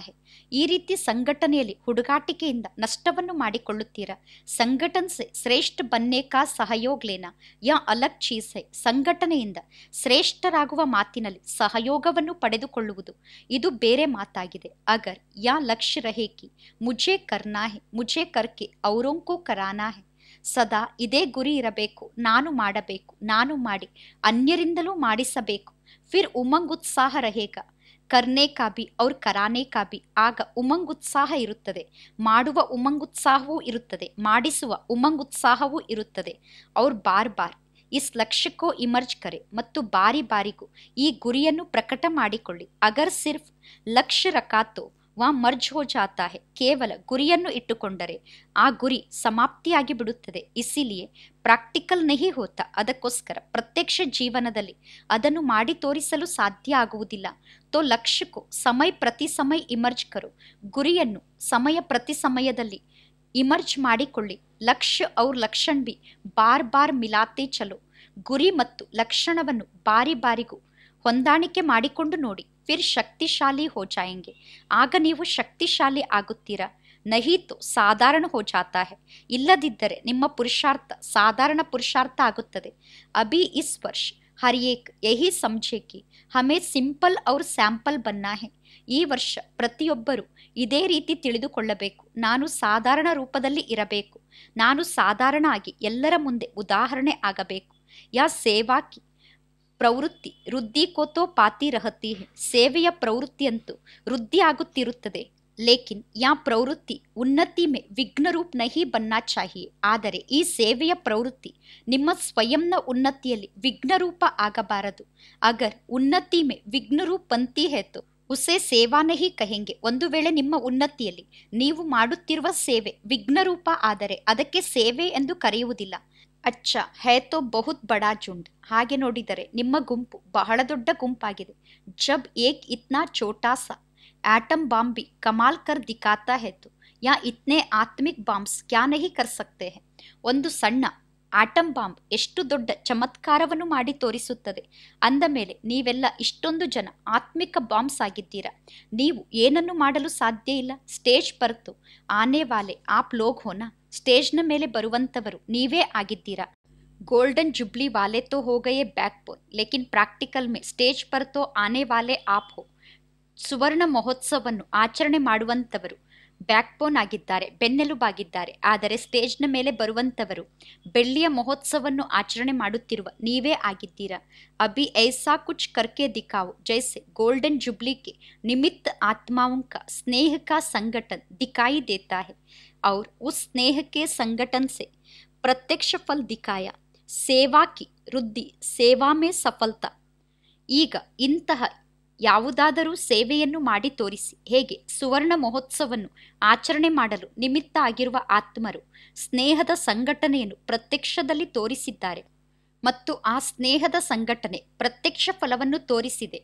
ಈ ರೀತಿ ಸಂಘಟನೆಯಲ್ಲಿ ಹುಡುಗಾಟಿಕೆಯಿಂದ ನಷ್ಟವನ್ನು ಮಾಡಿಕೊಳ್ಳುತ್ತೀರಾ ಸಂಘಟನ್ ಶ್ರೇಷ್ಠ ಬನ್ನೇ ಕಾ ಸಹಯೋಗ್ ಲೇನಾ ಯಾ ಅಲಕ್ ಚೀಸ್ ಸಂಘಟನೆಯಿಂದ ಶ್ರೇಷ್ಠರಾಗುವ ಮಾತಿನಲ್ಲಿ ಸಹಯೋಗವನ್ನು ಪಡೆದುಕೊಳ್ಳುವುದು ಇದು ಬೇರೆ ಮಾತಾಗಿದೆ ಅಗರ್ ಯಾ ಲಕ್ಷ್ಯ ರಹೇಕಿ ಮುಜೆ ಕರ್ನಾ ಮುಜೆ ಕರ್ಕೆ ಅವರೊಂಕೋ ಕರಾನಾ ಸದಾ ಇದೇ ಗುರಿ ಇರಬೇಕು ನಾನು ಮಾಡಬೇಕು ನಾನು ಮಾಡಿ ಅನ್ಯರಿಂದಲೂ ಮಾಡಿಸಬೇಕು ಫಿರ್ ಉಮಂಗ್ ಉತ್ಸಾಹ ರಹೇಕ ಕರ್ನೆ ಕಾಬಿ ಅವ್ರ ಕರಾನೆ ಕಾಬಿ ಆಗ ಉಮಂಗ್ ಉತ್ಸಾಹ ಇರುತ್ತದೆ ಮಾಡುವ ಉಮಂಗ್ ಉತ್ಸಾಹವೂ ಇರುತ್ತದೆ ಮಾಡಿಸುವ ಉಮಂಗ್ ಉತ್ಸಾಹವೂ ಇರುತ್ತದೆ ಔರ್ ಬಾರ್ ಬಾರ್ ಇಸ್ ಲಕ್ಷ್ಯಕ್ಕೋ ಇಮರ್ಜ್ ಕರೆ ಮತ್ತು ಬಾರಿ ಬಾರಿಗೂ ಈ ಗುರಿಯನ್ನು ಪ್ರಕಟ ಮಾಡಿಕೊಳ್ಳಿ ಅಗರ್ ಸಿರ್ಫ್ ಲಕ್ಷ್ಯ ರಕಾತು ವಾ ಮರ್ಜ್ ಹೋ ಜಾತಾ ಹೆ ಕೇವಲ ಗುರಿಯನ್ನು ಇಟ್ಟುಕೊಂಡರೆ ಆ ಗುರಿ ಸಮಾಪ್ತಿಯಾಗಿ ಬಿಡುತ್ತದೆ ಇಸಿಲಿಯೇ ಪ್ರಾಕ್ಟಿಕಲ್ ನಹಿ ಹೋತ ಅದಕ್ಕೋಸ್ಕರ ಪ್ರತ್ಯಕ್ಷ ಜೀವನದಲ್ಲಿ ಅದನ್ನು ಮಾಡಿ ತೋರಿಸಲು ಸಾಧ್ಯ ಆಗುವುದಿಲ್ಲ ತೋ ಲಕ್ಷ್ಯಕ್ಕೂ ಸಮಯ ಪ್ರತಿ ಸಮಯ ಇಮರ್ಜ್ ಕರು ಗುರಿಯನ್ನು ಸಮಯ ಪ್ರತಿ ಸಮಯದಲ್ಲಿ ಇಮರ್ಜ್ ಮಾಡಿಕೊಳ್ಳಿ ಲಕ್ಷ್ಯ ಔರ್ ಲಕ್ಷಣ್ ಬಿ ಬಾರ್ ಬಾರ್ ಮಿಲಾತೆ ಚಲೋ ಗುರಿ ಮತ್ತು ಲಕ್ಷಣವನ್ನು ಬಾರಿ ಬಾರಿಗೂ ಹೊಂದಾಣಿಕೆ ಮಾಡಿಕೊಂಡು ನೋಡಿ ಫಿರ್ ಶಕ್ತಿಶಾಲಿ ಹೋ ಜಾಯಂಗೆ ಆಗ ನೀವು ಶಕ್ತಿಶಾಲಿ ಆಗುತ್ತೀರಾ ನಹೀತು ಸಾಧಾರಣ ಹೋ ಜಾತಾ ಹೆ ಇಲ್ಲದಿದ್ದರೆ ನಿಮ್ಮ ಪುರುಷಾರ್ಥ ಸಾಧಾರಣ ಪುರುಷಾರ್ಥ ಆಗುತ್ತದೆ ಅಭಿ ಇಸ್ ವರ್ಷ ಹರಿಯೇಕ್ ಎಹಿ ಯಹಿ ಸಂಜೇಕಿ ಹಮೇ ಸಿಂಪಲ್ ಅವ್ರ ಸ್ಯಾಂಪಲ್ ಬನ್ನಾಹೆ ಹೆ ಈ ವರ್ಷ ಪ್ರತಿಯೊಬ್ಬರು ಇದೇ ರೀತಿ ತಿಳಿದುಕೊಳ್ಳಬೇಕು ನಾನು ಸಾಧಾರಣ ರೂಪದಲ್ಲಿ ಇರಬೇಕು ನಾನು ಸಾಧಾರಣ ಆಗಿ ಎಲ್ಲರ ಮುಂದೆ ಉದಾಹರಣೆ ಆಗಬೇಕು ಯಾ ಸೇವಾಕಿ ಪ್ರವೃತ್ತಿ ವೃದ್ಧಿ ಕೋತೋ ಪಾತಿ ರಹತಿ ಸೇವೆಯ ಪ್ರವೃತ್ತಿಯಂತೂ ವೃದ್ಧಿ ಆಗುತ್ತಿರುತ್ತದೆ ಲೇಕಿನ್ ಯಾ ಪ್ರವೃತ್ತಿ ಉನ್ನತಿ ಮೇ ರೂಪ ನಹಿ ಬನ್ನಾ ಚಾಹಿ ಆದರೆ ಈ ಸೇವೆಯ ಪ್ರವೃತ್ತಿ ನಿಮ್ಮ ಸ್ವಯಂನ ಉನ್ನತಿಯಲ್ಲಿ ರೂಪ ಆಗಬಾರದು ಅಗರ್ ಉನ್ನತಿ ಮೇ ರೂಪ ಬಂತಿ ಹೇತು ಉಸೆ ಸೇವಾನಹಿ ಕಹೆಂಗೆ ಒಂದು ವೇಳೆ ನಿಮ್ಮ ಉನ್ನತಿಯಲ್ಲಿ ನೀವು ಮಾಡುತ್ತಿರುವ ಸೇವೆ ರೂಪ ಆದರೆ ಅದಕ್ಕೆ ಸೇವೆ ಎಂದು ಕರೆಯುವುದಿಲ್ಲ ಅಚ್ಚ ಹೇ ತೋ ಬಹುತ್ ಬಡಾ ಜುಂಡ್ ಹಾಗೆ ನೋಡಿದರೆ ನಿಮ್ಮ ಗುಂಪು ಬಹಳ ದೊಡ್ಡ ಗುಂಪಾಗಿದೆ ಜಬ್ ಏಕ್ ಇತ್ನಾ ಚೋಟಾ ಸಾ ಆಟಮ್ ಬಾಂಬಿ ಕಮಾಲ್ ಕರ್ ದಿಖಾತಾ ಹೇತು ಯಾ ಇತ್ನೇ ಆತ್ಮಿಕ್ ಬಾಂಬ್ಸ್ ಕ್ಯಾ ನಹಿ ಕರ್ ಒಂದು ಸಣ್ಣ ಆಟಂ ಬಾಂಬ್ ಎಷ್ಟು ದೊಡ್ಡ ಚಮತ್ಕಾರವನ್ನು ಮಾಡಿ ತೋರಿಸುತ್ತದೆ ಅಂದ ಮೇಲೆ ನೀವೆಲ್ಲ ಇಷ್ಟೊಂದು ಜನ ಆತ್ಮಿಕ ಬಾಂಬ್ಸ್ ಆಗಿದ್ದೀರಾ ನೀವು ಏನನ್ನು ಮಾಡಲು ಸಾಧ್ಯ ಇಲ್ಲ ಸ್ಟೇಜ್ ಬರ್ತು ಆನೆ ವಾಲೆ ಆಪ್ ಲೋಗ್ ಹೋನ ಸ್ಟೇಜ್ನ ಮೇಲೆ ಬರುವಂಥವರು ನೀವೇ ಆಗಿದ್ದೀರಾ ಗೋಲ್ಡನ್ ಜುಬ್ಲಿ ವಾಲೆ ತೋ हो ಬ್ಯಾಕ್ ಬೋನ್ ಲೇಕಿನ್ ಪ್ರಾಕ್ಟಿಕಲ್ ಮೇ ಸ್ಟೇಜ್ पर ಆನೆ ವಾಲೆ वाले आप ಸುವರ್ಣ ಮಹೋತ್ಸವವನ್ನು ಆಚರಣೆ ಮಾಡುವಂಥವರು ಬ್ಯಾಕ್ಬೋನ್ ಆಗಿದ್ದಾರೆ ಬೆನ್ನೆಲುಬಾಗಿದ್ದಾರೆ ಆದರೆ ಸ್ಟೇಜ್ನ ಮೇಲೆ ಬರುವಂಥವರು ಬೆಳ್ಳಿಯ ಮಹೋತ್ಸವವನ್ನು ಆಚರಣೆ ಮಾಡುತ್ತಿರುವ ನೀವೇ ಆಗಿದ್ದೀರಾ ಅಭಿ ಐಸಾ ಕುಚ್ ಕರ್ಕೆ ದಿಖಾವು ಜೈಸೆ ಗೋಲ್ಡನ್ ಜುಬ್ಲಿಕೆ ನಿಮಿತ್ ಆತ್ಮಾವಂಕ ಸ್ನೇಹಕ ಸಂಘಟನ್ ದಿಖಾಯಿ ದೇತಾಹೆ ಹೆ ಔರ್ ಉಸ್ ಸ್ನೇಹಕ್ಕೆ ಸಂಘಟನ್ ಸೆ ಪ್ರತ್ಯಕ್ಷ ಫಲ್ ದಿಕಾಯ ಸೇವಾ ಕಿ ವೃದ್ಧಿ ಸೇವಾ ಮೇ ಸಫಲತಾ ಈಗ ಇಂತಹ ಯಾವುದಾದರೂ ಸೇವೆಯನ್ನು ಮಾಡಿ ತೋರಿಸಿ ಹೇಗೆ ಸುವರ್ಣ ಮಹೋತ್ಸವವನ್ನು ಆಚರಣೆ ಮಾಡಲು ನಿಮಿತ್ತ ಆಗಿರುವ ಆತ್ಮರು ಸ್ನೇಹದ ಸಂಘಟನೆಯನ್ನು ಪ್ರತ್ಯಕ್ಷದಲ್ಲಿ ತೋರಿಸಿದ್ದಾರೆ ಮತ್ತು ಆ ಸ್ನೇಹದ ಸಂಘಟನೆ ಪ್ರತ್ಯಕ್ಷ ಫಲವನ್ನು ತೋರಿಸಿದೆ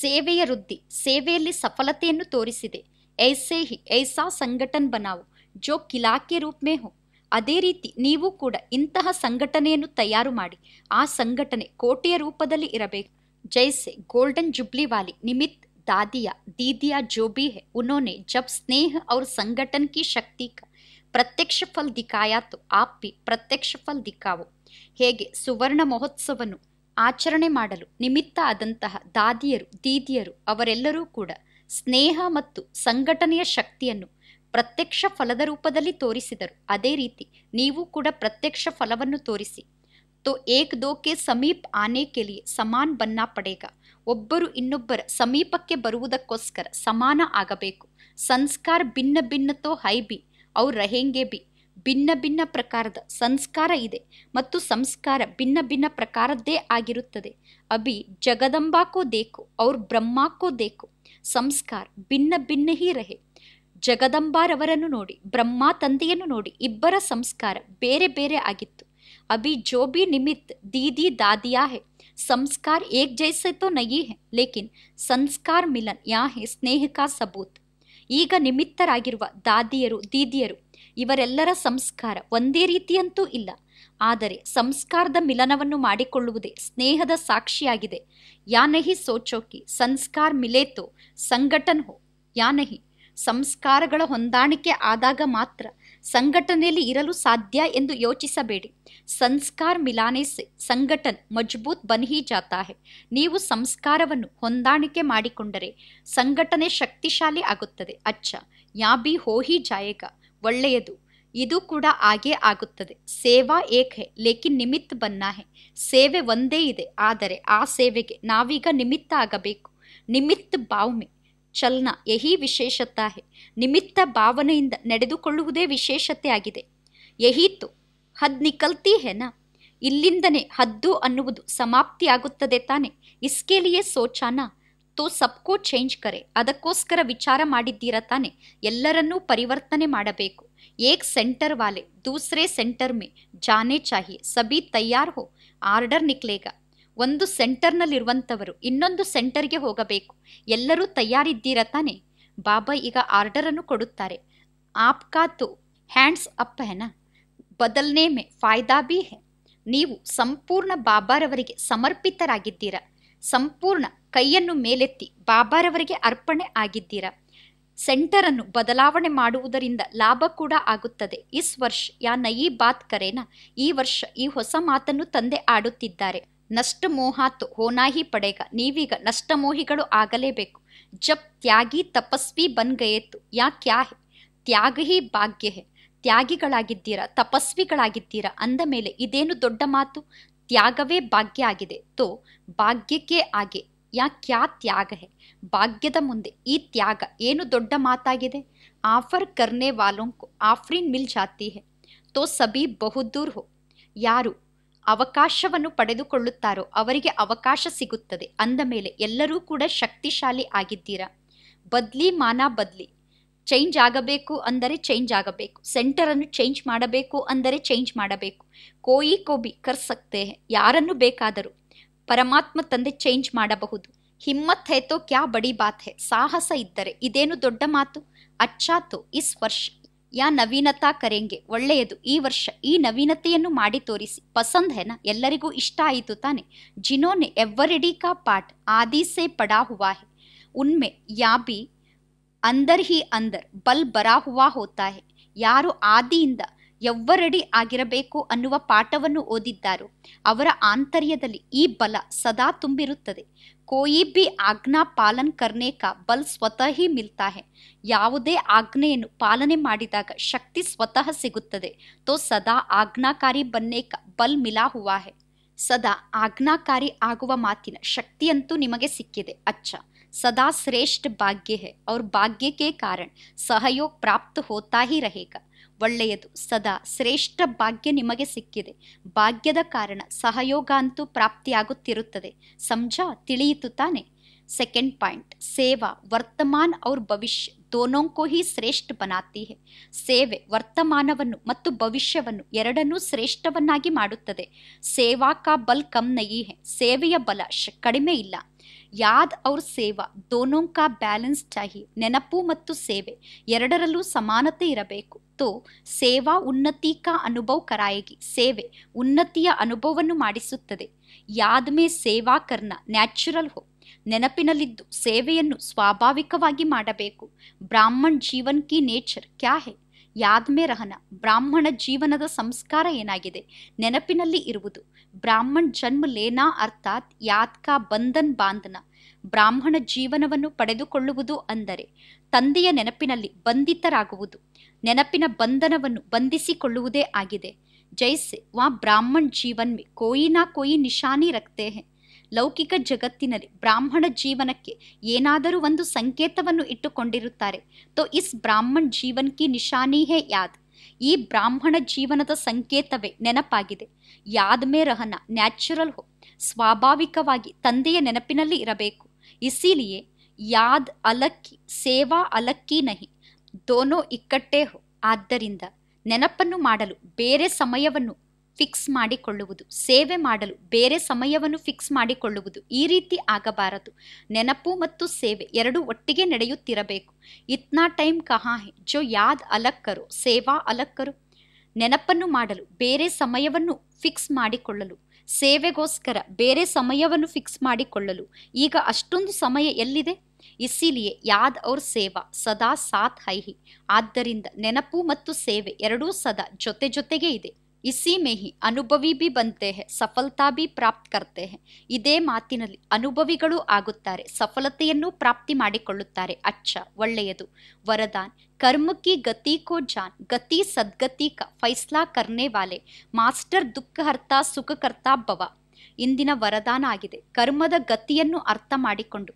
ಸೇವೆಯ ವೃದ್ಧಿ ಸೇವೆಯಲ್ಲಿ ಸಫಲತೆಯನ್ನು ತೋರಿಸಿದೆ ಐಸೇ ಹಿ ಐಸಾ ಸಂಘಟನ್ ಬನಾವು ಜೋ ಕಿಲಾಕೆ ರೂಪ್ಮೇ ಹೋ ಅದೇ ರೀತಿ ನೀವು ಕೂಡ ಇಂತಹ ಸಂಘಟನೆಯನ್ನು ತಯಾರು ಮಾಡಿ ಆ ಸಂಘಟನೆ ಕೋಟೆಯ ರೂಪದಲ್ಲಿ ಇರಬೇಕು जैसे ಗೋಲ್ಡನ್ जुबली वाले ನಿಮಿತ್ दादिया दीदिया जो भी है उन्होंने जब स्नेह और संगठन की शक्ति का ಪ್ರತ್ಯಕ್ಷ ಫಲ್ ದಿಕಾಯಾತು ಆಪ್ಪಿ ಪ್ರತ್ಯಕ್ಷ ಫಲ್ ದಿಕ್ಕಾವು ಹೇಗೆ ಸುವರ್ಣ ಮಹೋತ್ಸವನು ಆಚರಣೆ ಮಾಡಲು ನಿಮಿತ್ತ ಆದಂತಹ ದಾದಿಯರು ದೀದಿಯರು ಅವರೆಲ್ಲರೂ ಕೂಡ ಸ್ನೇಹ ಮತ್ತು ಸಂಘಟನೆಯ ಶಕ್ತಿಯನ್ನು ಪ್ರತ್ಯಕ್ಷ ಫಲದ ರೂಪದಲ್ಲಿ ತೋರಿಸಿದರು ಅದೇ ರೀತಿ ನೀವು ಕೂಡ ಪ್ರತ್ಯಕ್ಷ ಫಲವನ್ನು ತೋರಿಸಿ तो एक दो के आने ಆನೆ लिए समान ಬನ್ನ पड़ेगा ಒಬ್ಬರು ಇನ್ನೊಬ್ಬರ ಸಮೀಪಕ್ಕೆ ಬರುವುದಕ್ಕೋಸ್ಕರ ಸಮಾನ ಆಗಬೇಕು ಸಂಸ್ಕಾರ ಭಿನ್ನ ಭಿನ್ನತೋ ಹೈ ಬಿ ಅವ್ರು ರಹೇಂಗೆ ಬಿ ಭಿನ್ನ ಭಿನ್ನ ಪ್ರಕಾರದ ಸಂಸ್ಕಾರ ಇದೆ ಮತ್ತು ಸಂಸ್ಕಾರ ಭಿನ್ನ ಭಿನ್ನ ಪ್ರಕಾರದ್ದೇ ಆಗಿರುತ್ತದೆ ಅಭಿ ಜಗದಂಬಾಕೋ ದೇಕು ಅವ್ರ ಬ್ರಹ್ಮಾಕೋ ದೇಕು ಸಂಸ್ಕಾರ ಭಿನ್ನ ಭಿನ್ನ ಹೀ ರಹೆ ಜಗದಂಬಾರವರನ್ನು ನೋಡಿ ಬ್ರಹ್ಮ ತಂದೆಯನ್ನು ನೋಡಿ ಇಬ್ಬರ ಸಂಸ್ಕಾರ ಬೇರೆ ಬೇರೆ ಆಗಿತ್ತು अभी जो भी निमित्त दीदी दादिया है संस्कार एक जैसे तो नहीं है लेकिन ಸಂಸ್ಕಾರ ಮಿಲನ್ ಯಾ ಹೆ ಸ್ನೇಹ ಸಬೂತ್ ಈಗ ನಿಮಿತ್ತರಾಗಿರುವ ದಾದಿಯರು ದೀದಿಯರು ಇವರೆಲ್ಲರ ಸಂಸ್ಕಾರ ಒಂದೇ ರೀತಿಯಂತೂ ಇಲ್ಲ ಆದರೆ ಸಂಸ್ಕಾರದ ಮಿಲನವನ್ನು ಮಾಡಿಕೊಳ್ಳುವುದೇ ಸ್ನೇಹದ ಸಾಕ್ಷಿಯಾಗಿದೆ ಯಾನಹಿ ಸೋಚೋಕಿ ಸಂಸ್ಕಾರ ಮಿಲೇತೋ ಸಂಘಟನ್ ಹೋ ಯಾನಹಿ ಸಂಸ್ಕಾರಗಳ ಹೊಂದಾಣಿಕೆ ಆದಾಗ ಮಾತ್ರ ಸಂಘಟನೆಯಲ್ಲಿ ಇರಲು ಸಾಧ್ಯ ಎಂದು ಯೋಚಿಸಬೇಡಿ ಸಂಸ್ಕಾರ ಮಿಲಾನೆ ಸಂಘಟನ್ ಮಜ್ಬೂತ್ ಬನ್ಹಿ ಜಾತಾಹೆ ನೀವು ಸಂಸ್ಕಾರವನ್ನು ಹೊಂದಾಣಿಕೆ ಮಾಡಿಕೊಂಡರೆ ಸಂಘಟನೆ ಶಕ್ತಿಶಾಲಿ ಆಗುತ್ತದೆ ಅಚ್ಚ ಯಾ ಹೋಹಿ ಜಾಯೇಗ ಒಳ್ಳೆಯದು ಇದು ಕೂಡ ಹಾಗೆ ಆಗುತ್ತದೆ ಸೇವಾ ಏಕ್ ಹೆ ಲೇಕಿನ್ ನಿಮಿತ್ ಬನ್ನ ಹೆ ಸೇವೆ ಒಂದೇ ಇದೆ ಆದರೆ ಆ ಸೇವೆಗೆ ನಾವೀಗ ನಿಮಿತ್ತ ಆಗಬೇಕು ನಿಮಿತ್ ಬಾವ್ಮೆ ಚಲನ ಯಹಿ ವಿಶೇಷತಾ ನಿಮಿತ್ತ ಭಾವನೆಯಿಂದ ನಡೆದುಕೊಳ್ಳುವುದೇ ವಿಶೇಷತೆ ಆಗಿದೆ ಯಹೀತು ಹದ್ ನಿಕಲ್ತಿ ಹೆನ ಇಲ್ಲಿಂದನೆ ಹದ್ದು ಅನ್ನುವುದು ಸಮಾಪ್ತಿಯಾಗುತ್ತದೆ ತಾನೆ ಇಸ್ಕೇಲಿಯೇ ಸೋಚಾನ ತೋ ಸಬ್ಕೋ ಚೇಂಜ್ ಕರೆ ಅದಕ್ಕೋಸ್ಕರ ವಿಚಾರ ಮಾಡಿದ್ದೀರಾ ತಾನೆ ಎಲ್ಲರನ್ನೂ ಪರಿವರ್ತನೆ ಮಾಡಬೇಕು ಏಕ್ ಸೆಂಟರ್ ವಾಲೆ ದೂಸರೆ ಸೆಂಟರ್ ಮೇ ಜಾನೆ ಚಾಹಿ ಸಬಿ ತಯಾರ್ ಹೋ ಆರ್ಡರ್ ನಿಕ್ಲೇಗಾ ಒಂದು ಸೆಂಟರ್ನಲ್ಲಿರುವಂಥವರು ಇನ್ನೊಂದು ಸೆಂಟರ್ಗೆ ಹೋಗಬೇಕು ಎಲ್ಲರೂ ತಯಾರಿದ್ದೀರ ತಾನೆ ಬಾಬಾ ಈಗ ಆರ್ಡರನ್ನು ಕೊಡುತ್ತಾರೆ ಆಪ್ಕಾತು ಹ್ಯಾಂಡ್ಸ್ ಅಪ್ ಹೆನ ಬದಲ್ನೇ ಮೇ ಫಾಯ್ದಾ ಬಿ ಹೆ ನೀವು ಸಂಪೂರ್ಣ ಬಾಬಾರವರಿಗೆ ಸಮರ್ಪಿತರಾಗಿದ್ದೀರ ಸಂಪೂರ್ಣ ಕೈಯನ್ನು ಮೇಲೆತ್ತಿ ಬಾಬಾರವರಿಗೆ ಅರ್ಪಣೆ ಆಗಿದ್ದೀರ ಸೆಂಟರನ್ನು ಬದಲಾವಣೆ ಮಾಡುವುದರಿಂದ ಲಾಭ ಕೂಡ ಆಗುತ್ತದೆ ಇಸ್ ವರ್ಷ ಯಾ ನಯಿ ಬಾತ್ ಕರೇನಾ ಈ ವರ್ಷ ಈ ಹೊಸ ಮಾತನ್ನು ತಂದೆ ಆಡುತ್ತಿದ್ದಾರೆ ನಷ್ಟ ಮೋಹಾತು ಹೋನಾಹಿ ಪಡೆಗ ನೀವೀಗ ನಷ್ಟಮೋಹಿಗಳು ಆಗಲೇಬೇಕು ಜಪ್ ತ್ಯಾಗಿ ತಪಸ್ವಿ ಬನ್ಗಯೇತು ಯಾಕ್ಯಾಹೆ ತ್ಯಾಗ ಹಿ ಭಾಗ್ಯ ತ್ಯಾಗಿಗಳಾಗಿದ್ದೀರಾ ತಪಸ್ವಿಗಳಾಗಿದ್ದೀರಾ ಅಂದ ಮೇಲೆ ಇದೇನು ದೊಡ್ಡ ಮಾತು ತ್ಯಾಗವೇ ಭಾಗ್ಯ ಆಗಿದೆ ತೋ ಭಾಗ್ಯಕ್ಕೆ ಆಗೆ ಕ್ಯಾ ತ್ಯಾಗ ಹೆ ಭಾಗ್ಯದ ಮುಂದೆ ಈ ತ್ಯಾಗ ಏನು ದೊಡ್ಡ ಮಾತಾಗಿದೆ ಆಫರ್ ಕರ್ನೆ ವಾಲೋಂಕು ಆಫ್ರಿನ್ ಮಿಲ್ ಜಾತಿ ಹೆ ತೋ ಸಬಿ ಬಹುದೂರ್ ಹೋ ಯಾರು ಅವಕಾಶವನ್ನು ಪಡೆದುಕೊಳ್ಳುತ್ತಾರೋ ಅವರಿಗೆ ಅವಕಾಶ ಸಿಗುತ್ತದೆ ಅಂದ ಮೇಲೆ ಎಲ್ಲರೂ ಕೂಡ ಶಕ್ತಿಶಾಲಿ ಆಗಿದ್ದೀರಾ ಬದ್ಲಿ ಮಾನ ಬದ್ಲಿ ಚೇಂಜ್ ಆಗಬೇಕು ಅಂದರೆ ಚೇಂಜ್ ಆಗಬೇಕು ಸೆಂಟರನ್ನು ಚೇಂಜ್ ಮಾಡಬೇಕು ಅಂದರೆ ಚೇಂಜ್ ಮಾಡಬೇಕು ಕೋಯಿ ಕೋಬಿ ಕರ್ ಯಾರನ್ನು ಬೇಕಾದರೂ ಪರಮಾತ್ಮ ತಂದೆ ಚೇಂಜ್ ಮಾಡಬಹುದು ಹಿಮ್ಮತ್ ಹೇತೋ ಕ್ಯಾ ಬಡಿ ಬಾತ್ ಹೇ ಸಾಹಸ ಇದ್ದರೆ ಇದೇನು ದೊಡ್ಡ ಮಾತು ಅಚ್ಚಾತು ಇಸ್ ವರ್ಷ ಯಾ ನವೀನತಾ ಕರೆಂಗೆ ಒಳ್ಳೆಯದು ಈ ವರ್ಷ ಈ ನವೀನತೆಯನ್ನು ಮಾಡಿ ತೋರಿಸಿ ಪಸಂದ್ ಹೆನ ಎಲ್ಲರಿಗೂ ಇಷ್ಟ ಆಯಿತು ತಾನೆ ಜಿನೋನೆ ಎವ್ವರೆಡಿ ಕಾ ಪಾಠ ಆದಿಸೆ ಪಡಾ ಹುವಾ ಉನ್ಮೆ ಯಾ ಬಿ ಅಂದರ್ ಹಿ ಅಂದರ್ ಬಲ್ ಬರಾ ಹುವಾ ಹೋತಾಹೆ ಯಾರು ಆದಿಯಿಂದ ಎವ್ವರಡಿ ಆಗಿರಬೇಕು ಅನ್ನುವ ಪಾಠವನ್ನು ಓದಿದ್ದಾರೋ ಅವರ ಆಂತರ್ಯದಲ್ಲಿ ಈ ಬಲ ಸದಾ ತುಂಬಿರುತ್ತದೆ ಕೋಯಿ ಬಿ ಆಜ್ಞಾ ಪಾಲನ್ ಕರ್ನೆ ಕಾ ಬಲ್ ಸ್ವತಃ ಹಿ ಮಿಲ್ತಾ ಹೆ ಯಾವುದೇ ಆಜ್ಞೆಯನ್ನು ಪಾಲನೆ ಮಾಡಿದಾಗ ಶಕ್ತಿ ಸ್ವತಃ ಸಿಗುತ್ತದೆ ತೋ ಸದಾ ಆಜ್ಞಾಕಾರಿ ಬನ್ನೆ ಕಾ ಬಲ್ ಮಿಲಾ ಹುವಾ ಹೆ ಸದಾ ಆಜ್ಞಾಕಾರಿ ಆಗುವ ಮಾತಿನ ಶಕ್ತಿಯಂತೂ ನಿಮಗೆ ಸಿಕ್ಕಿದೆ ಅಚ್ಚ ಸದಾ ಶ್ರೇಷ್ಠ ಭಾಗ್ಯ ಹೆ ಅವ್ರ ಭಾಗ್ಯಕ್ಕೆ ಕಾರಣ ಸಹಯೋಗ ಪ್ರಾಪ್ತ ಹೋತಾ ಹಿ रहेगा ಒಳ್ಳೆಯದು ಸದಾ ಶ್ರೇಷ್ಠ ಭಾಗ್ಯ ನಿಮಗೆ ಸಿಕ್ಕಿದೆ ಭಾಗ್ಯದ ಕಾರಣ ಸಹಯೋಗ ಅಂತೂ ಪ್ರಾಪ್ತಿಯಾಗುತ್ತಿರುತ್ತದೆ ಸಂಜಾ ತಿಳಿಯಿತು ತಾನೆ ಸೆಕೆಂಡ್ ಪಾಯಿಂಟ್ ಸೇವಾ ವರ್ತಮಾನ್ ಔರ್ ಭವಿಷ್ಯ ದೋನೋಂಕೋ ಹಿ ಶ್ರೇಷ್ಠ ಬನಾತಿ ಹೇ ಸೇವೆ ವರ್ತಮಾನವನ್ನು ಮತ್ತು ಭವಿಷ್ಯವನ್ನು ಎರಡನ್ನೂ ಶ್ರೇಷ್ಠವನ್ನಾಗಿ ಮಾಡುತ್ತದೆ ಸೇವಾ ಕಾ ಬಲ್ ಕಮ್ ನಯಿ ಹೇ ಸೇವೆಯ ಬಲ ಕಡಿಮೆ ಇಲ್ಲ ಯಾದ್ ಅವ್ರ ಸೇವಾ ದೋನೋಂಕಾ ಬ್ಯಾಲೆನ್ಸ್ ಚಾಹಿ ನೆನಪು ಮತ್ತು ಸೇವೆ ಎರಡರಲ್ಲೂ ಸಮಾನತೆ ಇರಬೇಕು ತೋ ಸೇವಾ ಉನ್ನತಿ ಕಾ ಅನುಭವ ಕರಾಯಗಿ ಸೇವೆ ಉನ್ನತಿಯ ಅನುಭವವನ್ನು ಮಾಡಿಸುತ್ತದೆ ಯಾದ್ಮೇ ಸೇವಾ ಕರ್ನ ನ್ಯಾಚುರಲ್ ಹೋ ನೆನಪಿನಲ್ಲಿದ್ದು ಸೇವೆಯನ್ನು ಸ್ವಾಭಾವಿಕವಾಗಿ ಮಾಡಬೇಕು ಬ್ರಾಹ್ಮಣ್ ಜೀವನ್ ಕಿ ನೇಚರ್ ಕ್ಯಾ ಹೇ ಯಾದ್ಮೇ ರಹನ ಬ್ರಾಹ್ಮಣ ಜೀವನದ ಸಂಸ್ಕಾರ ಏನಾಗಿದೆ ನೆನಪಿನಲ್ಲಿ ಇರುವುದು ಬ್ರಾಹ್ಮಣ್ ಜನ್ಮ ಲೇನಾ ಅರ್ಥಾತ್ ಯಾತ್ಕ ಬಂಧನ್ ಬಾಂಧನ ಬ್ರಾಹ್ಮಣ ಜೀವನವನ್ನು ಪಡೆದುಕೊಳ್ಳುವುದು ಅಂದರೆ ತಂದೆಯ ನೆನಪಿನಲ್ಲಿ ಬಂಧಿತರಾಗುವುದು ನೆನಪಿನ ಬಂಧನವನ್ನು ಬಂಧಿಸಿಕೊಳ್ಳುವುದೇ ಆಗಿದೆ ಜೈಸೆ ವಾ ಬ್ರಾಹ್ಮಣ್ ಜೀವನ್ ಮೇ ಕೋಯಿ ನಾ ಕೋಯಿ ನಿಶಾನಿ ರಕ್ತೆ ಲೌಕಿಕ ಜಗತ್ತಿನಲ್ಲಿ ಬ್ರಾಹ್ಮಣ ಜೀವನಕ್ಕೆ ಏನಾದರೂ ಒಂದು ಸಂಕೇತವನ್ನು ಇಟ್ಟುಕೊಂಡಿರುತ್ತಾರೆ ತೋ ಇಸ್ ಬ್ರಾಹ್ಮಣ್ ಜೀವನ್ ಕಿ ನಿಶಾನಿ ಹೇ ಯಾದ್ ಈ ಬ್ರಾಹ್ಮಣ ಜೀವನದ ಸಂಕೇತವೇ ನೆನಪಾಗಿದೆ ಯಾದ್ಮೆ ರಹನ ನ್ಯಾಚುರಲ್ ಹೋ ಸ್ವಾಭಾವಿಕವಾಗಿ ತಂದೆಯ ನೆನಪಿನಲ್ಲಿ ಇರಬೇಕು ಇಸಿಲಿಯೇ ಯಾದ್ ಅಲಕ್ಕಿ ಸೇವಾ ಅಲಕ್ಕಿ ನಹಿ ದೋನೋ ಇಕ್ಕಟ್ಟೇ ಹೋ ಆದ್ದರಿಂದ ನೆನಪನ್ನು ಮಾಡಲು ಬೇರೆ ಸಮಯವನ್ನು ಫಿಕ್ಸ್ ಮಾಡಿಕೊಳ್ಳುವುದು ಸೇವೆ ಮಾಡಲು ಬೇರೆ ಸಮಯವನ್ನು ಫಿಕ್ಸ್ ಮಾಡಿಕೊಳ್ಳುವುದು ಈ ರೀತಿ ಆಗಬಾರದು ನೆನಪು ಮತ್ತು ಸೇವೆ ಎರಡೂ ಒಟ್ಟಿಗೆ ನಡೆಯುತ್ತಿರಬೇಕು ಇತ್ನಾ ಟೈಮ್ ಕಹಾ ಹೆ ಜೋ ಯಾದ್ ಅಲಕ್ಕರು ಸೇವಾ ಅಲಕ್ಕರು ನೆನಪನ್ನು ಮಾಡಲು ಬೇರೆ ಸಮಯವನ್ನು ಫಿಕ್ಸ್ ಮಾಡಿಕೊಳ್ಳಲು ಸೇವೆಗೋಸ್ಕರ ಬೇರೆ ಸಮಯವನ್ನು ಫಿಕ್ಸ್ ಮಾಡಿಕೊಳ್ಳಲು ಈಗ ಅಷ್ಟೊಂದು ಸಮಯ ಎಲ್ಲಿದೆ ಇಸಿಲಿಯೇ ಯಾದ್ ಅವ್ರ ಸೇವಾ ಸದಾ ಸಾತ್ ಹೈಹಿ ಆದ್ದರಿಂದ ನೆನಪು ಮತ್ತು ಸೇವೆ ಎರಡೂ ಸದಾ ಜೊತೆ ಜೊತೆಗೆ ಇದೆ ಇಸಿ ಮೇಹಿ ಅನುಭವಿ ಬಿ ಬಂತೆ ಹೇ ಸಫಲತಾ ಬಿ ಪ್ರಾಪ್ತ್ ಕರ್ತೆ ಇದೇ ಮಾತಿನಲ್ಲಿ ಅನುಭವಿಗಳು ಆಗುತ್ತಾರೆ ಸಫಲತೆಯನ್ನು ಪ್ರಾಪ್ತಿ ಮಾಡಿಕೊಳ್ಳುತ್ತಾರೆ ಅಚ್ಚ ಒಳ್ಳೆಯದು ವರದಾನ್ ಕರ್ಮಕ್ಕಿ ಗತಿ ಕೋ ಜಾನ್ ಗತಿ ಸದ್ಗತಿ ಕ ಫೈಸ್ಲಾ ಕರ್ನೆ ವಾಲೆ ಮಾಸ್ಟರ್ ದುಃಖ ಸುಖ ಕರ್ತಾ ಭವ ಇಂದಿನ ವರದಾನ ಆಗಿದೆ ಕರ್ಮದ ಗತಿಯನ್ನು ಅರ್ಥ ಮಾಡಿಕೊಂಡು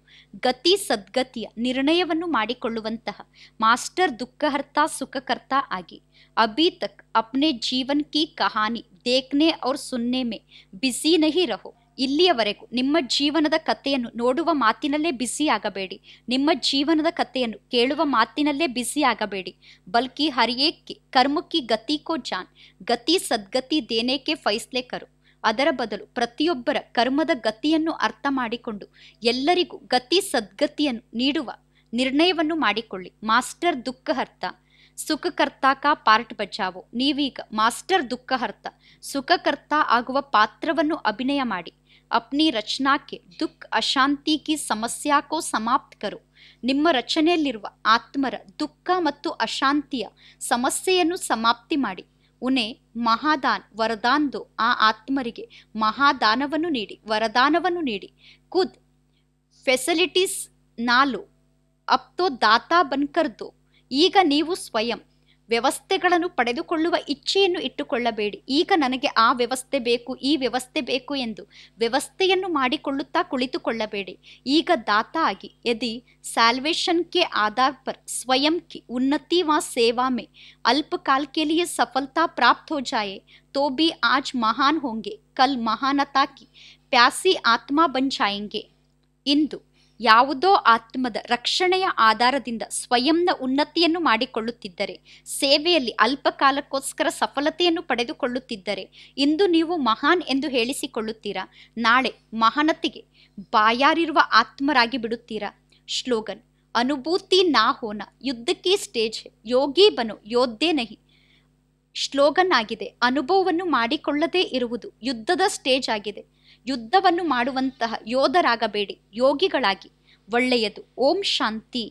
ಗತಿ ಸದ್ಗತಿಯ ನಿರ್ಣಯವನ್ನು ಮಾಡಿಕೊಳ್ಳುವಂತಹ ಮಾಸ್ಟರ್ ದುಃಖಹರ್ತ ಸುಖಕರ್ತ ಆಗಿ ಅಭಿ ತಕ್ ಅಪ್ನೆ ಜೀವನ್ ಕಿ ಕಹಾನಿ ದೇಖ್ನೆ ಔರ್ ಸುನ್ನೆ ಮೇ ಬಿಸಿ ನಹಿ ರಹೋ ಇಲ್ಲಿಯವರೆಗೂ ನಿಮ್ಮ ಜೀವನದ ಕಥೆಯನ್ನು ನೋಡುವ ಮಾತಿನಲ್ಲೇ ಬಿಸಿಯಾಗಬೇಡಿ ಆಗಬೇಡಿ ನಿಮ್ಮ ಜೀವನದ ಕಥೆಯನ್ನು ಕೇಳುವ ಮಾತಿನಲ್ಲೇ ಬಿಸಿ ಆಗಬೇಡಿ ಬಲ್ಕಿ ಹರಿಯೇಕೆ ಕರ್ಮಕ್ಕಿ ಗತಿ ಕೋ ಜಾನ್ ಗತಿ ಸದ್ಗತಿ ದೇನೇಕೆ ಫೈಸ್ಲೆ ಕರು ಅದರ ಬದಲು ಪ್ರತಿಯೊಬ್ಬರ ಕರ್ಮದ ಗತಿಯನ್ನು ಅರ್ಥ ಮಾಡಿಕೊಂಡು ಎಲ್ಲರಿಗೂ ಗತಿ ಸದ್ಗತಿಯನ್ನು ನೀಡುವ ನಿರ್ಣಯವನ್ನು ಮಾಡಿಕೊಳ್ಳಿ ಮಾಸ್ಟರ್ ದುಃಖಹರ್ತ ಸುಖಕರ್ತ ಕಾ ಪಾರ್ಟ್ ಬಚಾವೋ ನೀವೀಗ ಮಾಸ್ಟರ್ ದುಃಖಹರ್ತ ಸುಖಕರ್ತ ಆಗುವ ಪಾತ್ರವನ್ನು ಅಭಿನಯ ಮಾಡಿ ಅಪ್ನಿ ರಚನಾಕ್ಕೆ ದುಃಖ ಅಶಾಂತಿ ಕಿ ಸಮಸ್ಯಾಕೋ ಸಮಾಪ್ತ ನಿಮ್ಮ ರಚನೆಯಲ್ಲಿರುವ ಆತ್ಮರ ದುಃಖ ಮತ್ತು ಅಶಾಂತಿಯ ಸಮಸ್ಯೆಯನ್ನು ಸಮಾಪ್ತಿ ಮಾಡಿ ಉನೆ ಮಹಾದಾನ್ ವರದಾನ್ದು ಆ ಆತ್ಮರಿಗೆ ಮಹಾದಾನವನ್ನು ನೀಡಿ ವರದಾನವನ್ನು ನೀಡಿ ಖುದ್ ಫೆಸಿಲಿಟೀಸ್ ನಾಲು ಅಪ್ತೋ ದಾತಾ ಬನ್ಕರ್ದು ಈಗ ನೀವು ಸ್ವಯಂ ವ್ಯವಸ್ಥೆಗಳನ್ನು ಪಡೆದುಕೊಳ್ಳುವ ಇಚ್ಛೆಯನ್ನು ಇಟ್ಟುಕೊಳ್ಳಬೇಡಿ ಈಗ ನನಗೆ ಆ ವ್ಯವಸ್ಥೆ ಬೇಕು ಈ ವ್ಯವಸ್ಥೆ ಬೇಕು ಎಂದು ವ್ಯವಸ್ಥೆಯನ್ನು ಮಾಡಿಕೊಳ್ಳುತ್ತಾ ಕುಳಿತುಕೊಳ್ಳಬೇಡಿ ಈಗ ದಾತ ಆಗಿ ಯದಿ ಸ್ಯಾಲ್ವೇಷನ್ ಕೆ ಆಧಾರ್ ಪರ್ ಸ್ವಯಂ ಕಿ ಉನ್ನತಿ ವಾ ಸೇವಾ ಮೇ ಅಲ್ಪ ಸಫಲತಾ ಪ್ರಾಪ್ತ ಹೋ ಜಾಯೆ ತೋ ಬಿ ಆಜ್ ಮಹಾನ್ ಹೋಂಗೆ ಕಲ್ ಮಹಾನತಾ ಕಿ ಪ್ಯಾಸಿ ಆತ್ಮ ಬನ್ ಇಂದು ಯಾವುದೋ ಆತ್ಮದ ರಕ್ಷಣೆಯ ಆಧಾರದಿಂದ ಸ್ವಯಂನ ಉನ್ನತಿಯನ್ನು ಮಾಡಿಕೊಳ್ಳುತ್ತಿದ್ದರೆ ಸೇವೆಯಲ್ಲಿ ಅಲ್ಪ ಕಾಲಕ್ಕೋಸ್ಕರ ಸಫಲತೆಯನ್ನು ಪಡೆದುಕೊಳ್ಳುತ್ತಿದ್ದರೆ ಇಂದು ನೀವು ಮಹಾನ್ ಎಂದು ಹೇಳಿಸಿಕೊಳ್ಳುತ್ತೀರಾ ನಾಳೆ ಮಹಾನತಿಗೆ ಬಾಯಾರಿರುವ ಆತ್ಮರಾಗಿ ಬಿಡುತ್ತೀರಾ ಶ್ಲೋಗನ್ ಅನುಭೂತಿ ನಾ ಹೋನ ಯುದ್ಧಕ್ಕೆ ಸ್ಟೇಜ್ ಯೋಗಿ ಬನು ಯೋಧೇ ನಹಿ ಶ್ಲೋಗನ್ ಆಗಿದೆ ಅನುಭವವನ್ನು ಮಾಡಿಕೊಳ್ಳದೇ ಇರುವುದು ಯುದ್ಧದ ಸ್ಟೇಜ್ ಆಗಿದೆ ಯುದ್ಧವನ್ನು ಮಾಡುವಂತಹ ಯೋಧರಾಗಬೇಡಿ ಯೋಗಿಗಳಾಗಿ ಒಳ್ಳೆಯದು ಓಂ ಶಾಂತಿ